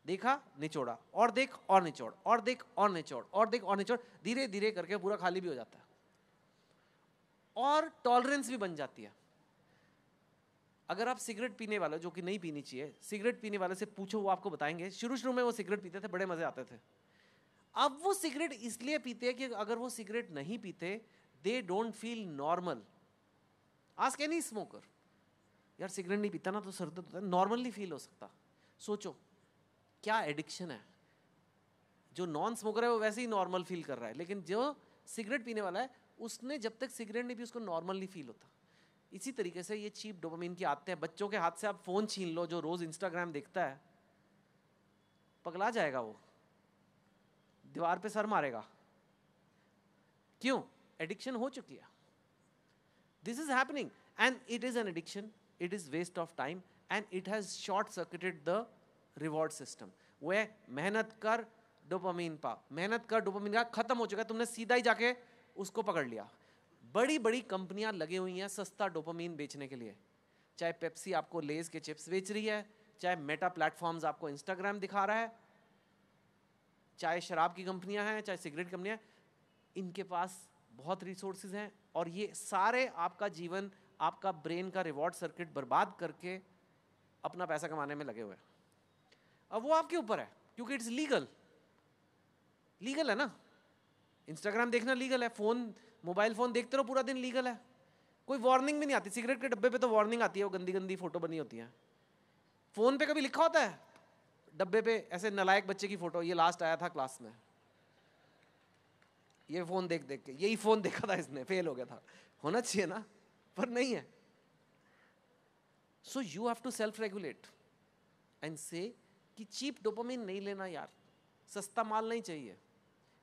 देखा निचोड़ा और देख और निचोड़ और देख और निचोड़ और देख और निचोड़ धीरे धीरे करके पूरा खाली भी हो जाता है और टॉलरेंस भी बन जाती है अगर आप सिगरेट पीने वाले जो कि नहीं पीनी चाहिए सिगरेट पीने वाले से पूछो वो आपको बताएंगे शुरू शुरू में वो सिगरेट पीते थे बड़े मज़े आते थे अब वो सिगरेट इसलिए पीते हैं कि अगर वो सिगरेट नहीं पीते they don't feel normal ask any smoker यार सिगरेट नहीं पीता ना तो सर दर्द होता है नॉर्मली फील हो सकता सोचो क्या एडिक्शन है जो नॉन स्मोकर है वो वैसे ही नॉर्मल फील कर रहा है लेकिन जो सिगरेट पीने वाला है उसने जब तक सिगरेट नहीं पी उसको नॉर्मली फील होता इसी तरीके से ये चीप डोपामीन की आते हैं बच्चों के हाथ से आप फ़ोन छीन लो जो रोज़ इंस्टाग्राम देखता है पगला जाएगा वो दीवार पे सर मारेगा क्यों एडिक्शन हो चुकी है This is happening and it is an addiction, it is waste of time and it has short circuited the reward system. वह मेहनत कर डोपामीन पा मेहनत कर डोपामीन का खत्म हो चुका तुमने सीधा ही जाके उसको पकड़ लिया बड़ी बड़ी कंपनियां लगी हुई हैं सस्ता डोपामीन बेचने के लिए चाहे पेप्सी आपको लेज के चिप्स बेच रही है चाहे मेटा प्लेटफॉर्म्स आपको इंस्टाग्राम दिखा रहा है चाहे शराब की कंपनियां हैं चाहे सिगरेट कंपनियां इनके पास बहुत रिसोर्सेज हैं और ये सारे आपका जीवन आपका ब्रेन का रिवॉर्ड सर्किट बर्बाद करके अपना पैसा कमाने में लगे हुए हैं अब वो आपके ऊपर है क्योंकि इट्स लीगल लीगल है ना इंस्टाग्राम देखना लीगल है फ़ोन मोबाइल फ़ोन देखते रहो पूरा दिन लीगल है कोई वार्निंग भी नहीं आती सिगरेट के डब्बे पे तो वार्निंग आती है वो गंदी गंदी फ़ोटो बनी होती है फ़ोन पे कभी लिखा होता है डब्बे पे ऐसे नलायक बच्चे की फ़ोटो ये लास्ट आया था क्लास में ये फ़ोन देख देख के यही फ़ोन देखा था इसने फेल हो गया था होना चाहिए ना पर नहीं है so you have to self regulate and say कि चीप डोपामिन नहीं लेना यार सस्ता माल नहीं चाहिए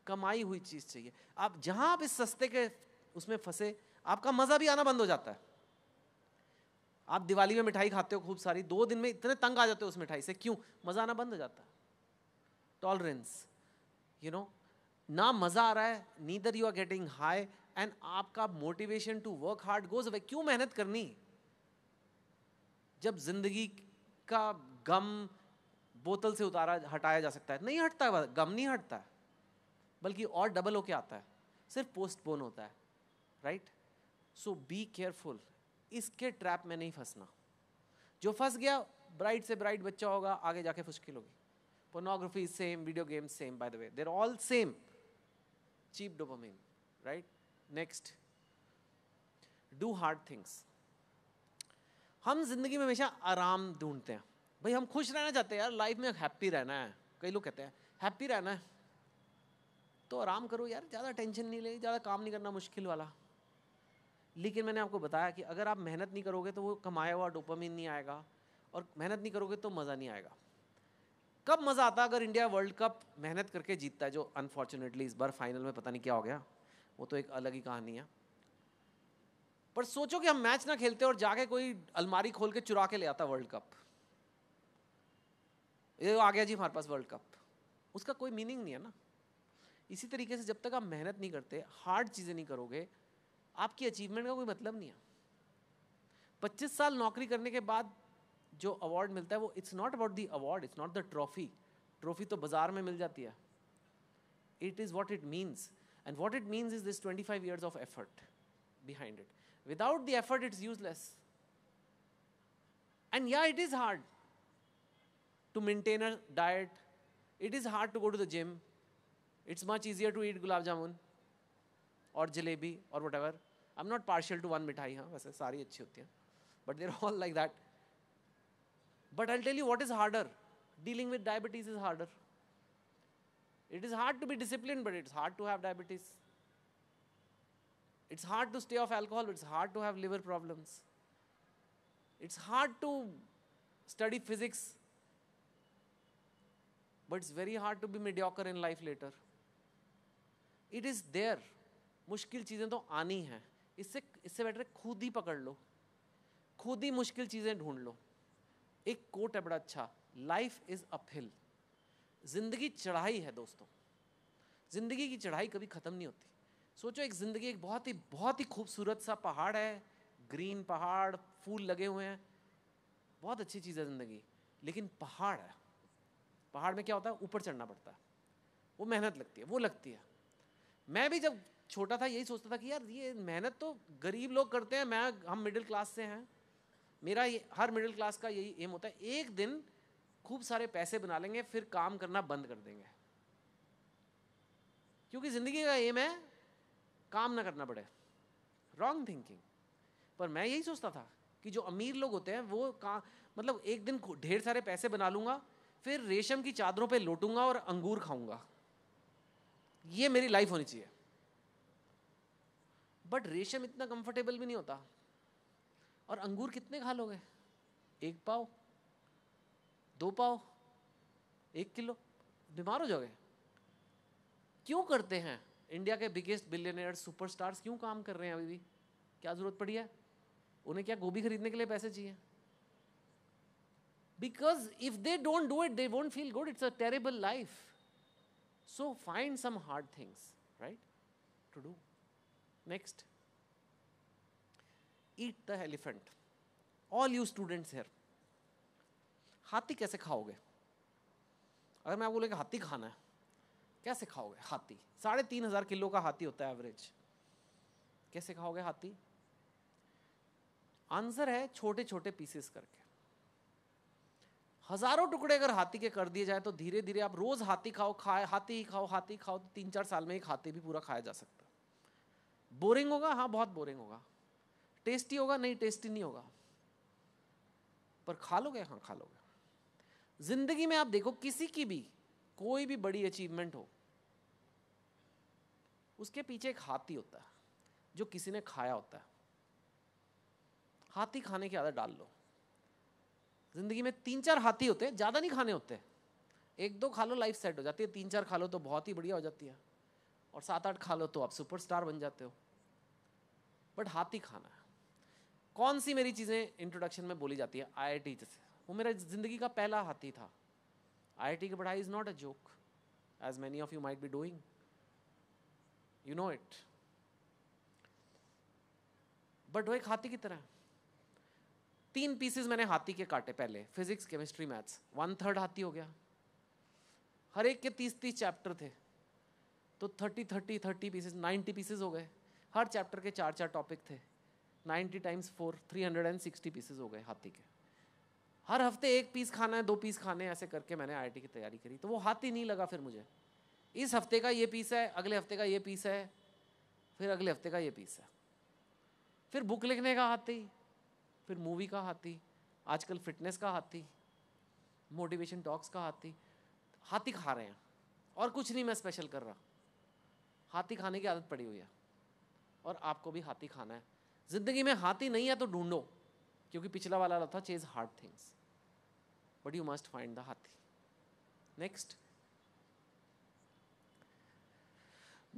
कमाई हुई चीज़ चाहिए आप जहां आप इस सस्ते के उसमें फंसे आपका मज़ा भी आना बंद हो जाता है आप दिवाली में मिठाई खाते हो खूब सारी दो दिन में इतने तंग आ जाते हो उस मिठाई से क्यों मज़ा आना बंद हो जाता है टॉलरेंस यू नो ना मज़ा आ रहा है neither you are getting high and आपका motivation to work hard goes away क्यों मेहनत करनी जब जिंदगी का गम बोतल से उतारा हटाया जा सकता है नहीं हटता है गम नहीं हटता है बल्कि और डबल होके आता है सिर्फ पोस्टपोन होता है राइट सो बी केयरफुल इसके ट्रैप में नहीं फंसना जो फंस गया ब्राइट से ब्राइट बच्चा होगा आगे जाके मुश्किल होगी pornography same video game same by the way they're all same cheap dopamine, right? Next, do hard things. हम जिंदगी में हमेशा आराम ढूंढते हैं भाई हम खुश रहना चाहते हैं यार लाइफ में हैप्पी रहना है कई लोग कहते हैं हैप्पी रहना है तो आराम करो यार ज़्यादा टेंशन नहीं ले ज़्यादा काम नहीं करना मुश्किल वाला लेकिन मैंने आपको बताया कि अगर आप मेहनत नहीं करोगे तो वो कमाया हुआ डोपामिन नहीं आएगा और मेहनत नहीं करोगे तो मज़ा नहीं आएगा कब मज़ा आता अगर इंडिया वर्ल्ड कप मेहनत करके जीतता है जो अनफॉर्चुनेटली इस बार फाइनल में पता नहीं क्या हो गया वो तो एक अलग ही कहानी है पर सोचो कि हम मैच ना खेलते और जाके कोई अलमारी खोल के चुरा के ले आता वर्ल्ड कप ये आ गया जी हमारे पास वर्ल्ड कप उसका कोई मीनिंग नहीं है ना इसी तरीके से जब तक आप मेहनत नहीं करते हार्ड चीज़ें नहीं करोगे आपकी अचीवमेंट का कोई मतलब नहीं है पच्चीस साल नौकरी करने के बाद जो अवार्ड मिलता है वो it's not about the award it's not the trophy trophy तो बाजार में मिल जाती है it is what it means and what it means is this twenty five years of effort behind it without the effort it's useless and या it is hard to maintain a diet it is hard to go to the gym it's much easier to eat gulab jamun और जलेबी और what whatever I am not partial to one मिठाई हाँ वैसे सारी अच्छी होती हैं but they're all like that But I'll tell you what is harder. Dealing with diabetes is harder. It is hard to be disciplined, but it's hard to have diabetes. It's hard to stay off alcohol, but it's hard to have liver problems. It's hard to study physics, but it's very hard to be mediocre in life later. It is there. मुश्किल चीज़ें तो आनी हैं इससे इससे better खुद ही पकड़ लो खुद ही मुश्किल चीज़ें ढूंढ लो एक कोट है बड़ा अच्छा लाइफ इज़ अपहिल ज़िंदगी चढ़ाई है दोस्तों ज़िंदगी की चढ़ाई कभी ख़त्म नहीं होती सोचो एक ज़िंदगी एक बहुत ही बहुत ही खूबसूरत सा पहाड़ है ग्रीन पहाड़ फूल लगे हुए हैं बहुत अच्छी चीज़ है ज़िंदगी लेकिन पहाड़ है पहाड़ में क्या होता है ऊपर चढ़ना पड़ता है वो मेहनत लगती है वो लगती है मैं भी जब छोटा था यही सोचता था कि यार ये मेहनत तो गरीब लोग करते हैं मैं हम मिडिल क्लास से हैं मेरा ये हर मिडिल क्लास का यही एम होता है एक दिन खूब सारे पैसे बना लेंगे फिर काम करना बंद कर देंगे क्योंकि ज़िंदगी का एम है काम ना करना पड़े रॉन्ग थिंकिंग पर मैं यही सोचता था कि जो अमीर लोग होते हैं वो का मतलब एक दिन ढेर सारे पैसे बना लूँगा फिर रेशम की चादरों पे लौटूंगा और अंगूर खाऊंगा ये मेरी लाइफ होनी चाहिए बट रेशम इतना कंफर्टेबल भी नहीं होता और अंगूर कितने खा लोगे एक पाओ दो पाओ एक किलो बीमार हो जाओगे क्यों करते हैं इंडिया के बिगेस्ट बिलियनियर सुपरस्टार्स क्यों काम कर रहे हैं अभी भी क्या जरूरत पड़ी है उन्हें क्या गोभी खरीदने के लिए पैसे चाहिए because if they don't do it they won't feel good it's a terrible life so find some hard things right to do next eat the elephant all you students here हाथी कैसे खाओगे अगर मैं बोले कि हाथी खाना है कैसे खाओगे हाथी साढ़े तीन हज़ार किलो का हाथी होता है एवरेज कैसे खाओगे हाथी आंसर है छोटे छोटे पीसेस करके हजारों टुकड़े अगर हाथी के कर दिए जाए तो धीरे धीरे आप रोज हाथी खाओ खाए हाथी ही खाओ हाथी खाओ तो तीन चार साल में एक हाथी भी पूरा खाया जा सकता बोरिंग होगा हाँ बहुत बोरिंग होगा टेस्टी होगा नहीं टेस्टी नहीं होगा पर खा लोगे हाँ खा लोगे जिंदगी में आप देखो किसी की भी कोई भी बड़ी अचीवमेंट हो उसके पीछे एक हाथी होता है जो किसी ने खाया होता है हाथी खाने की आदत डाल लो जिंदगी में तीन चार हाथी होते हैं ज़्यादा नहीं खाने होते एक दो खा लो लाइफ सेट हो जाती है तीन चार खा लो तो बहुत ही बढ़िया हो जाती है और सात आठ खा लो तो आप सुपरस्टार बन जाते हो बट हाथी खाना है कौन सी मेरी चीज़ें इंट्रोडक्शन में बोली जाती है आई से वो मेरा ज़िंदगी का पहला हाथी था आई की पढ़ाई is not a joke as many of you might be doing you know it but वो एक हाथी की तरह तीन पीसेस मैंने हाथी के काटे पहले physics chemistry maths one third हाथी हो गया हर एक के तीस तीस चैप्टर थे तो thirty thirty thirty pieces ninety pieces हो गए हर चैप्टर के चार चार टॉपिक थे ninety times four three hundred and sixty pieces हो गए हाथी के हर हफ्ते एक पीस खाना है दो पीस खाने ऐसे करके मैंने आई की तैयारी करी तो वो हाथी नहीं लगा फिर मुझे इस हफ्ते का ये पीस है अगले हफ्ते का ये पीस है फिर अगले हफ्ते का ये पीस है फिर बुक लिखने का हाथी फिर मूवी का हाथी आजकल फिटनेस का हाथी मोटिवेशन टॉक्स का हाथी हाथी खा रहे हैं और कुछ नहीं मैं स्पेशल कर रहा हाथी खाने की आदत पड़ी हुई है और आपको भी हाथी खाना है जिंदगी में हाथी नहीं है तो ढूंढो क्योंकि पिछला वाला था chase hard things but you must find the हाथी नेक्स्ट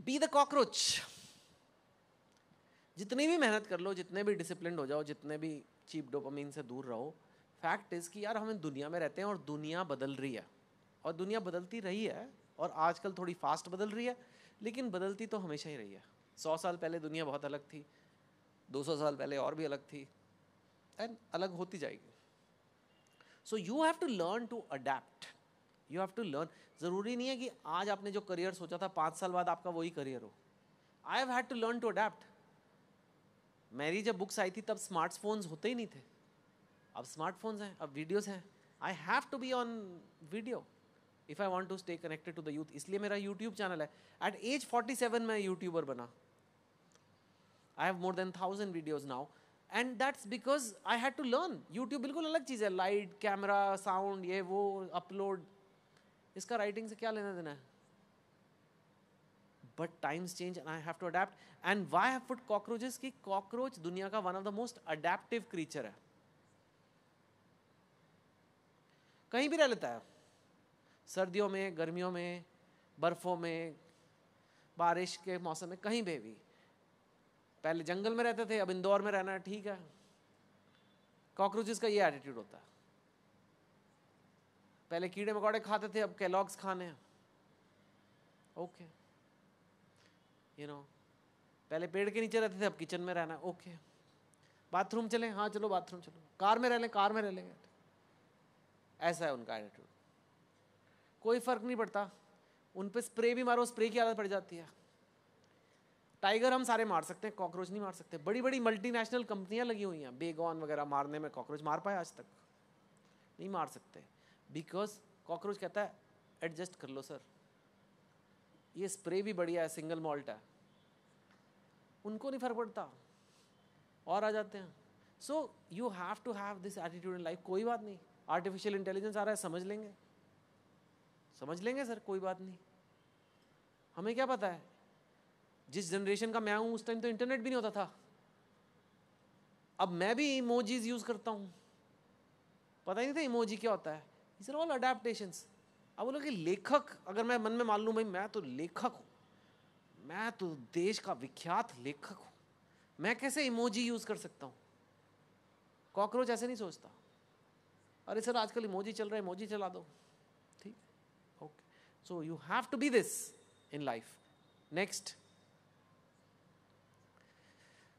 बी द कॉकरोच जितनी भी मेहनत कर लो जितने भी डिसिप्लिन हो जाओ जितने भी चीप डोपामीन से दूर रहो फैक्ट इज़ कि यार हम दुनिया में रहते हैं और दुनिया बदल रही है और दुनिया बदलती रही है और आजकल थोड़ी फास्ट बदल रही है लेकिन बदलती तो हमेशा ही रही है सौ साल पहले दुनिया बहुत अलग थी 200 साल पहले और भी अलग थी एंड अलग होती जाएगी so you have to learn to adapt you have to learn ज़रूरी नहीं है कि आज आपने जो करियर सोचा था पाँच साल बाद आपका वही करियर हो I have had to learn to adapt मेरी जब बुक्स आई थी तब स्मार्टफोन्स होते ही नहीं थे अब स्मार्टफोन्स हैं अब वीडियोज हैं I have to be on video if I want to stay connected to the youth इसलिए मेरा यूट्यूब चैनल है एट एज फोर्टी सेवन मैं यूट्यूबर बना I have more than thousand videos now and that's because I had to learn YouTube बिल्कुल अलग चीज़ है light camera sound ये वो अपलोड इसका राइटिंग से क्या लेना देना है but times change and I have to adapt and why have put cockroaches की कॉकरोच दुनिया का one of the most adaptive creature है कहीं भी रह लेता है सर्दियों में गर्मियों में बर्फों में बारिश के मौसम में कहीं पर भी पहले जंगल में रहते थे अब इंदौर में रहना ठीक है कॉकरोचेस का ये एटीट्यूड होता है पहले कीड़े मकोड़े खाते थे अब कैलॉग्स खाने हैं ओके यू नो पहले पेड़ के नीचे रहते थे अब किचन में रहना ओके okay. बाथरूम चले हाँ चलो बाथरूम चलो कार में रह लें कार में रह लेंगे ऐसा है उनका एटीट्यूड कोई फर्क नहीं पड़ता उन पर स्प्रे भी मारो स्प्रे की आदत पड़ जाती है टाइगर हम सारे मार सकते हैं कॉकरोच नहीं मार सकते बड़ी बड़ी मल्टीनेशनल कंपनियां लगी हुई हैं बेगॉन वगैरह मारने में कॉकरोच मार पाए आज तक नहीं मार सकते बिकॉज कॉकरोच कहता है एडजस्ट कर लो सर ये स्प्रे भी बढ़िया है सिंगल मॉल्ट है उनको नहीं फर्क पड़ता और आ जाते हैं so you have to have this attitude in life कोई बात नहीं आर्टिफिशियल इंटेलिजेंस आ रहा है समझ लेंगे समझ लेंगे सर कोई बात नहीं हमें क्या पता है जिस जनरेशन का मैं हूँ उस टाइम तो इंटरनेट भी नहीं होता था अब मैं भी इमोजीज यूज़ करता हूँ पता ही नहीं था इमोजी क्या होता है इज ऑल अडेप्टेशन अब बोलो कि लेखक अगर मैं मन में मान लू भाई मैं तो लेखक हूँ मैं तो देश का विख्यात लेखक हूँ मैं कैसे इमोजी यूज़ कर सकता हूँ कॉकरोच ऐसे नहीं सोचता अरे सर आजकल इमोजी चल रहा है इमोजी चला दो ठीक okay so you have to be this in life next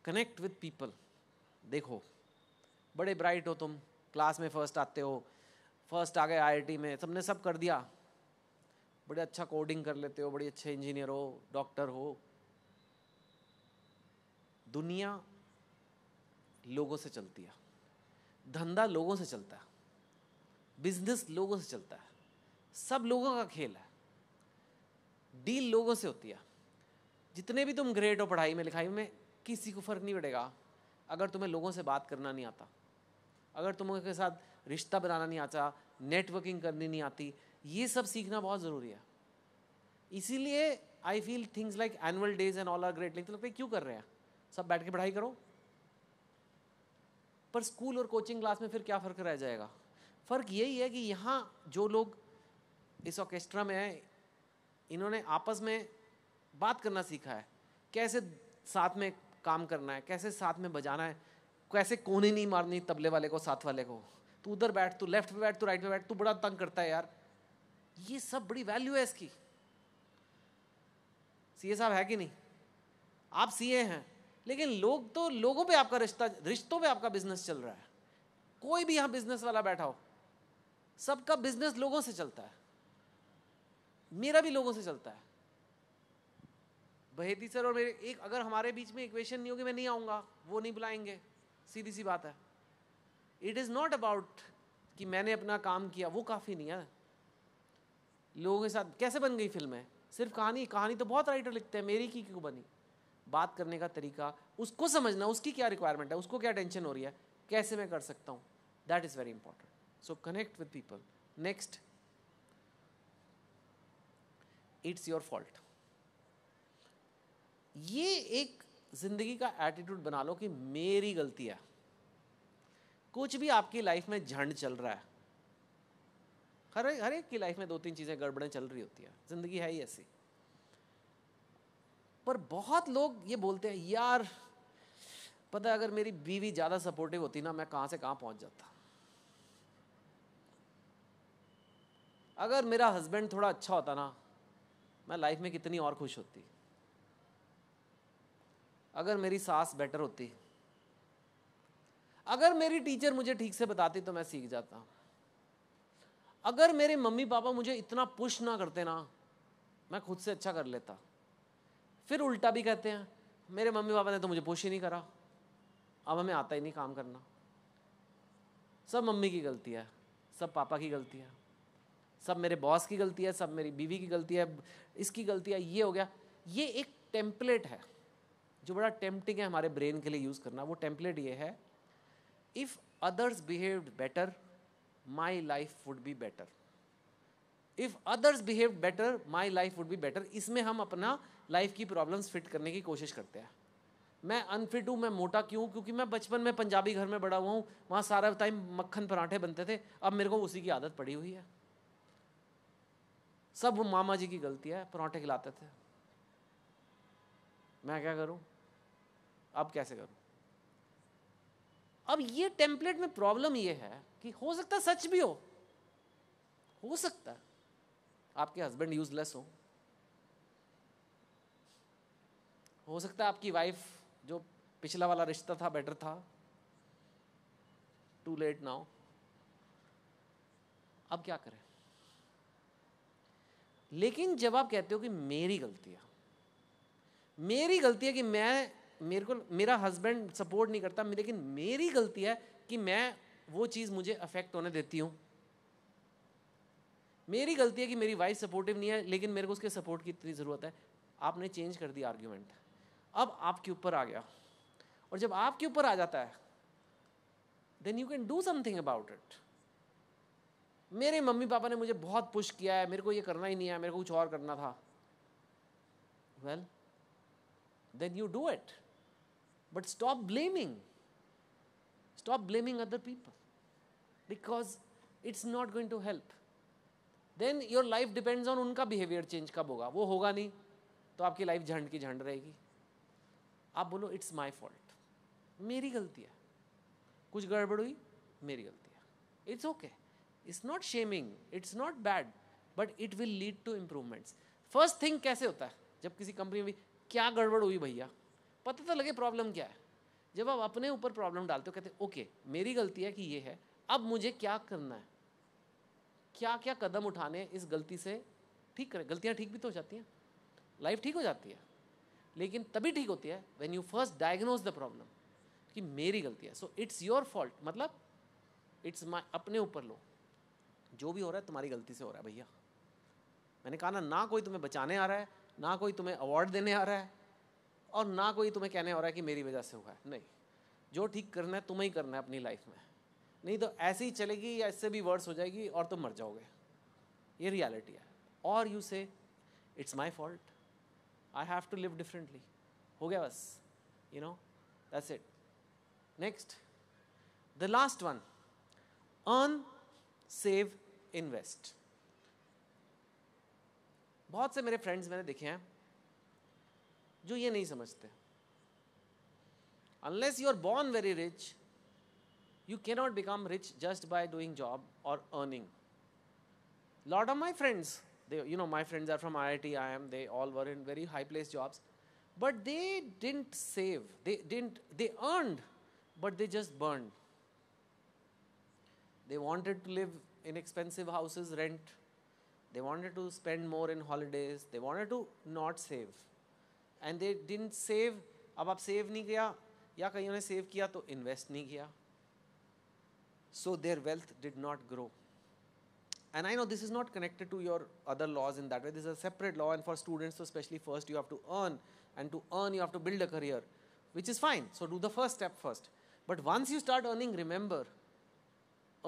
connect with people देखो बड़े ब्राइट हो तुम क्लास में फर्स्ट आते हो फर्स्ट आ गए आई में सबने सब कर दिया बड़े अच्छा कोडिंग कर लेते हो बड़े अच्छे इंजीनियर हो डॉक्टर हो दुनिया लोगों से चलती है धंधा लोगों से चलता है बिजनेस लोगों से चलता है सब लोगों का खेल है डील लोगों से होती है जितने भी तुम ग्रेट हो पढ़ाई में लिखाई में किसी को फ़र्क नहीं पड़ेगा अगर तुम्हें लोगों से बात करना नहीं आता अगर तुम्हें के साथ रिश्ता बनाना नहीं आता नेटवर्किंग करनी नहीं आती ये सब सीखना बहुत ज़रूरी है इसीलिए I feel things like annual days and all are great like लगता है क्यों कर रहे हैं सब बैठ के पढ़ाई करो पर स्कूल और कोचिंग क्लास में फिर क्या फ़र्क रह जाएगा फ़र्क यही है कि यहाँ जो लोग इस ऑर्केस्ट्रा में हैं इन्होंने आपस में बात करना सीखा है कैसे साथ में काम करना है कैसे साथ में बजाना है कैसे कोने नहीं मारनी तबले वाले को साथ वाले को तू उधर बैठ तू लेफ्ट पे बैठ तू राइट पे बैठ तू बड़ा तंग करता है यार ये सब बड़ी वैल्यू है इसकी सीए साहब है कि नहीं आप सीए हैं लेकिन लोग तो लोगों पे आपका रिश्ता रिश्तों पे आपका बिजनेस चल रहा है कोई भी यहाँ बिजनेस वाला बैठा हो सबका बिजनेस लोगों से चलता है मेरा भी लोगों से चलता है बहेदी सर और मेरे एक अगर हमारे बीच में इक्वेशन नहीं होगी मैं नहीं आऊँगा वो नहीं बुलाएंगे सीधी सी बात है इट इज़ नॉट अबाउट कि मैंने अपना काम किया वो काफ़ी नहीं है लोगों के साथ कैसे बन गई फिल्में सिर्फ कहानी कहानी तो बहुत राइटर लिखते हैं मेरी की क्यों बनी बात करने का तरीका उसको समझना उसकी क्या रिक्वायरमेंट है उसको क्या टेंशन हो रही है कैसे मैं कर सकता हूँ that is very important so connect with people next it's your fault ये एक ज़िंदगी का एटीट्यूड बना लो कि मेरी गलती है कुछ भी आपकी लाइफ में झंड चल रहा है हर हर एक की लाइफ में दो तीन चीज़ें गड़बड़ें चल रही होती हैं ज़िंदगी है ही ऐसी पर बहुत लोग ये बोलते हैं यार पता है अगर मेरी बीवी ज़्यादा सपोर्टिव होती ना मैं कहाँ से कहाँ पहुंच जाता अगर मेरा हस्बैंड थोड़ा अच्छा होता ना मैं लाइफ में कितनी और खुश होती अगर मेरी सास बेटर होती अगर मेरी टीचर मुझे ठीक से बताती तो मैं सीख जाता अगर मेरे मम्मी पापा मुझे इतना पुश ना करते ना मैं खुद से अच्छा कर लेता फिर उल्टा भी कहते हैं मेरे मम्मी पापा ने तो मुझे पुश ही नहीं करा अब हमें आता ही नहीं काम करना सब मम्मी की गलती है सब पापा की गलती है सब मेरे बॉस की गलती है सब मेरी बीवी की गलती है इसकी गलती है ये हो गया ये एक टेम्पलेट है जो बड़ा टेम्पटिंग है हमारे ब्रेन के लिए यूज़ करना वो टेम्पलेट ये है if others behave better my life would be better if others behave better my life would be better इसमें हम अपना लाइफ की प्रॉब्लम्स फिट करने की कोशिश करते हैं मैं अनफिट हूँ मैं मोटा क्यों क्योंकि मैं बचपन में पंजाबी घर में बड़ा हुआ हूँ वहाँ सारा टाइम मक्खन पराठे बनते थे अब मेरे को उसी की आदत पड़ी हुई है सब मामा जी की गलती है पराठे खिलाते थे मैं क्या करूँ अब कैसे करूं अब ये टेम्पलेट में प्रॉब्लम ये है कि हो सकता सच भी हो हो सकता आपके हस्बैंड यूजलेस हो हो सकता है आपकी वाइफ जो पिछला वाला रिश्ता था बेटर था टू लेट नाउ अब क्या करें लेकिन जब आप कहते हो कि मेरी गलती है मेरी गलती है कि मैं मेरे को मेरा हस्बैंड सपोर्ट नहीं करता लेकिन मेरी गलती है कि मैं वो चीज़ मुझे अफेक्ट होने देती हूँ मेरी गलती है कि मेरी वाइफ सपोर्टिव नहीं है लेकिन मेरे को उसके सपोर्ट की इतनी ज़रूरत है आपने चेंज कर दिया आर्ग्यूमेंट अब आपके ऊपर आ गया और जब आपके ऊपर आ जाता है then you can do something about it मेरे मम्मी पापा ने मुझे बहुत पुश किया है मेरे को ये करना ही नहीं है मेरे को कुछ और करना था well then you do it But stop blaming. Stop blaming other people because it's not going to help. Then your life depends on उनका बिहेवियर चेंज कब होगा वो होगा नहीं तो आपकी लाइफ झंड की झंड रहेगी आप बोलो इट्स माई फॉल्ट मेरी गलती है कुछ गड़बड़ हुई मेरी गलती है it's okay it's not shaming it's not bad but it will lead to improvements first thing कैसे होता है जब किसी कंपनी में क्या गड़बड़ हुई भैया पता तो लगे प्रॉब्लम क्या है जब आप अपने ऊपर प्रॉब्लम डालते हो कहते ओके मेरी गलती है कि ये है अब मुझे क्या करना है क्या क्या कदम उठाने इस गलती से ठीक करें गलतियाँ ठीक भी तो हो जाती हैं लाइफ ठीक हो जाती है लेकिन तभी ठीक होती है when you first diagnose the problem कि मेरी गलती है सो इट्स योर फॉल्ट मतलब इट्स माई अपने ऊपर लो जो भी हो रहा है तुम्हारी गलती से हो रहा है भैया मैंने कहा ना ना कोई तुम्हें बचाने आ रहा है ना कोई तुम्हें अवार्ड देने आ रहा है और ना कोई तुम्हें कहने हो रहा है कि मेरी वजह से हुआ है नहीं जो ठीक करना है तुम्हें ही करना है अपनी लाइफ में नहीं तो ऐसे ही चलेगी या इससे भी वर्ड्स हो जाएगी और तुम मर जाओगे ये रियलिटी है और you say it's my fault I have to live differently हो गया बस you know that's it next the last one earn save invest बहुत से मेरे फ्रेंड्स मैंने देखे हैं जो ये नहीं समझते unless you are born very rich you cannot become rich just by doing job or earning lot of my friends you know my friends are from iit iim they all were in very high placed jobs but they didn't save they didn't they earned but they just burned they wanted to live in expensive houses rent they wanted to spend more in holidays they wanted to not save and they didn't save अब आप save नहीं Ya या yon उन्हें save किया तो invest नहीं किया so their wealth did not grow and i know this is not connected to your other laws in that way this is a separate law and for students so especially first you have to earn and to earn you have to build a career which is fine so do the first step first but once you start earning remember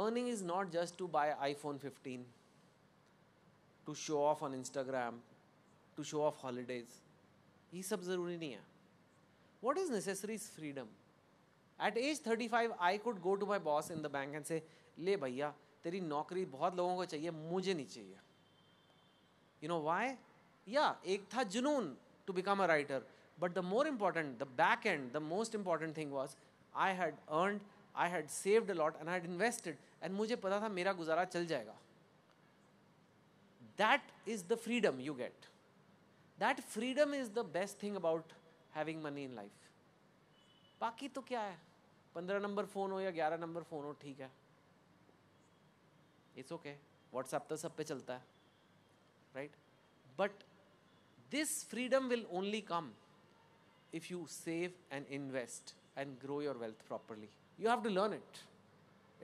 earning is not just to buy iphone 15 to show off on instagram to show off holidays ये सब ज़रूरी नहीं है what is necessary is freedom at age thirty five I could go to my boss in the bank and say ले भैया तेरी नौकरी बहुत लोगों को चाहिए मुझे नहीं चाहिए यू नो वाई या एक था जुनून to become a writer but the more important the back and the most important thing was I had earned I had saved lot and had invested and मुझे पता था मेरा गुजारा चल जाएगा that is the freedom you get that freedom is the best thing about having money in life बाकी तो क्या है पंद्रह नंबर फ़ोन हो या ग्यारह नंबर फ़ोन हो ठीक है इट्स ओके व्हाट्सएप तो सब पे चलता है right but this freedom will only come if you save and invest and grow your wealth properly you have to learn it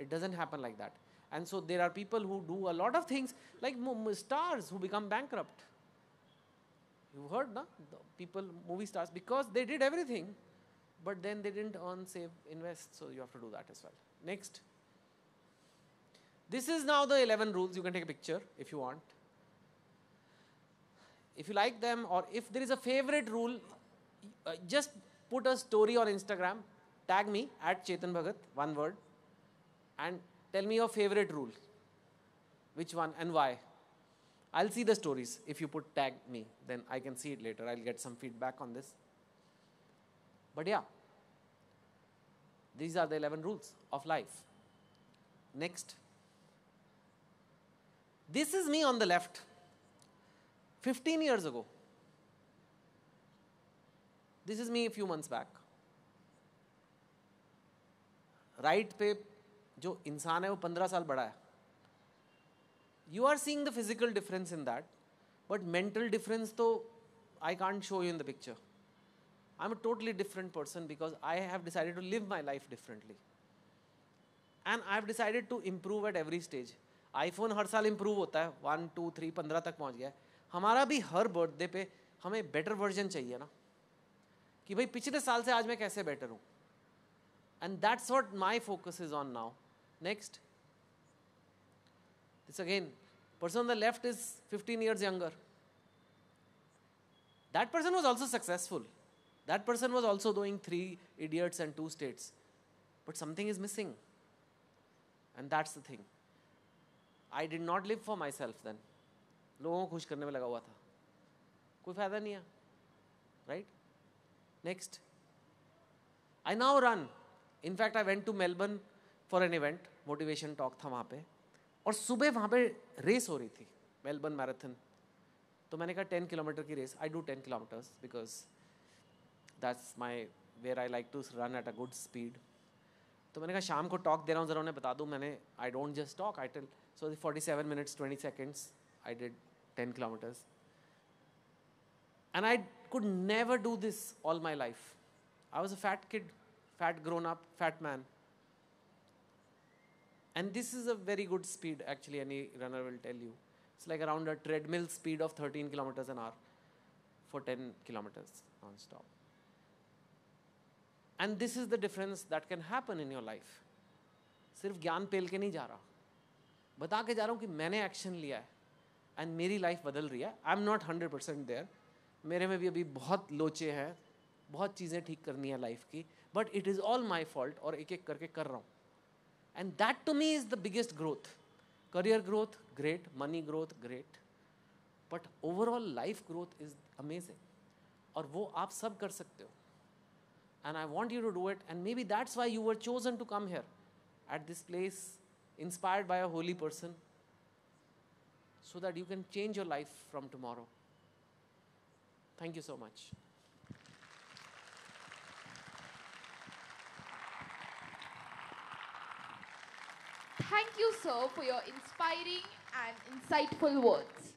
it doesn't happen like that and so there are people who do a lot of things like stars who become bank you heard, na? The people, movie stars, because they did everything, but then they didn't earn, save, invest, so you have to do that as well. Next. This is now the 11 rules. You can take a picture if you want. If you like them, or if there is a favorite rule, uh, just put a story on Instagram, tag me at Chetan Bhagat, one word, and tell me your favorite rule. Which one and why? I'll see the stories. If you put tag me, then I can see it later. I'll get some feedback on this. But yeah, these are the 11 rules of life. Next. This is me on the left. 15 years ago. This is me a few months back. Right right पे जो इंसान है वो पंद्रह साल बड़ा है you are seeing the physical difference in that but mental difference तो I can't show you in the picture I am a totally different person because I have decided to live my life differently and I have decided to improve at every stage iPhone हर साल improve होता है one two three पंद्रह तक पहुँच गया है हमारा भी हर बर्थडे पे हमें बेटर वर्जन चाहिए ना कि भाई पिछले साल से आज मैं कैसे बेटर हूँ and that's what my focus is on now next it's again person on the left is 15 years younger. That person was also successful. That person was also doing three idiots and two states. But something is missing. And that's the thing. I did not live for myself then. Then लोगों को खुश करने में लगा हुआ था कोई फायदा नहीं है right next I now run in fact I went to Melbourne for an event motivation talk था वहाँ पे और सुबह वहाँ पे रेस हो रही थी मेलबर्न मैराथन तो मैंने कहा टेन किलोमीटर की race I do ten kilometres because that's my where I like to run at a good speed तो मैंने कहा शाम को टॉक दे रहा हूँ ज़रा उन्हें बता दूँ मैंने I don't just talk I tell so forty seven minutes twenty seconds I did ten kilometres and I could never do this all my life I was a fat kid fat grown up fat man And this is a very good speed, actually, any runner will tell you. It's like around a treadmill speed of 13 kilometers an hour for 10 kilometers non-stop. And this is the difference that can happen in your life सिर्फ ज्ञान पेल के नहीं जा रहा बता के जा रहा हूँ कि मैंने एक्शन लिया है एंड मेरी लाइफ बदल रही है I am not hundred percent there मेरे में भी अभी बहुत लोचे हैं बहुत चीज़ें ठीक करनी है लाइफ की but it is all my fault और एक एक करके कर रहा हूँ And that to me is the biggest growth. Career growth, great. Money growth, great. But overall life growth is amazing. Or wo aap sab kar sakte ho. And I want you to do it. And maybe that's why you were chosen to come here at this place, inspired by a holy person, so that you can change your life from tomorrow. Thank you so much. Thank you, sir, for your inspiring and insightful words.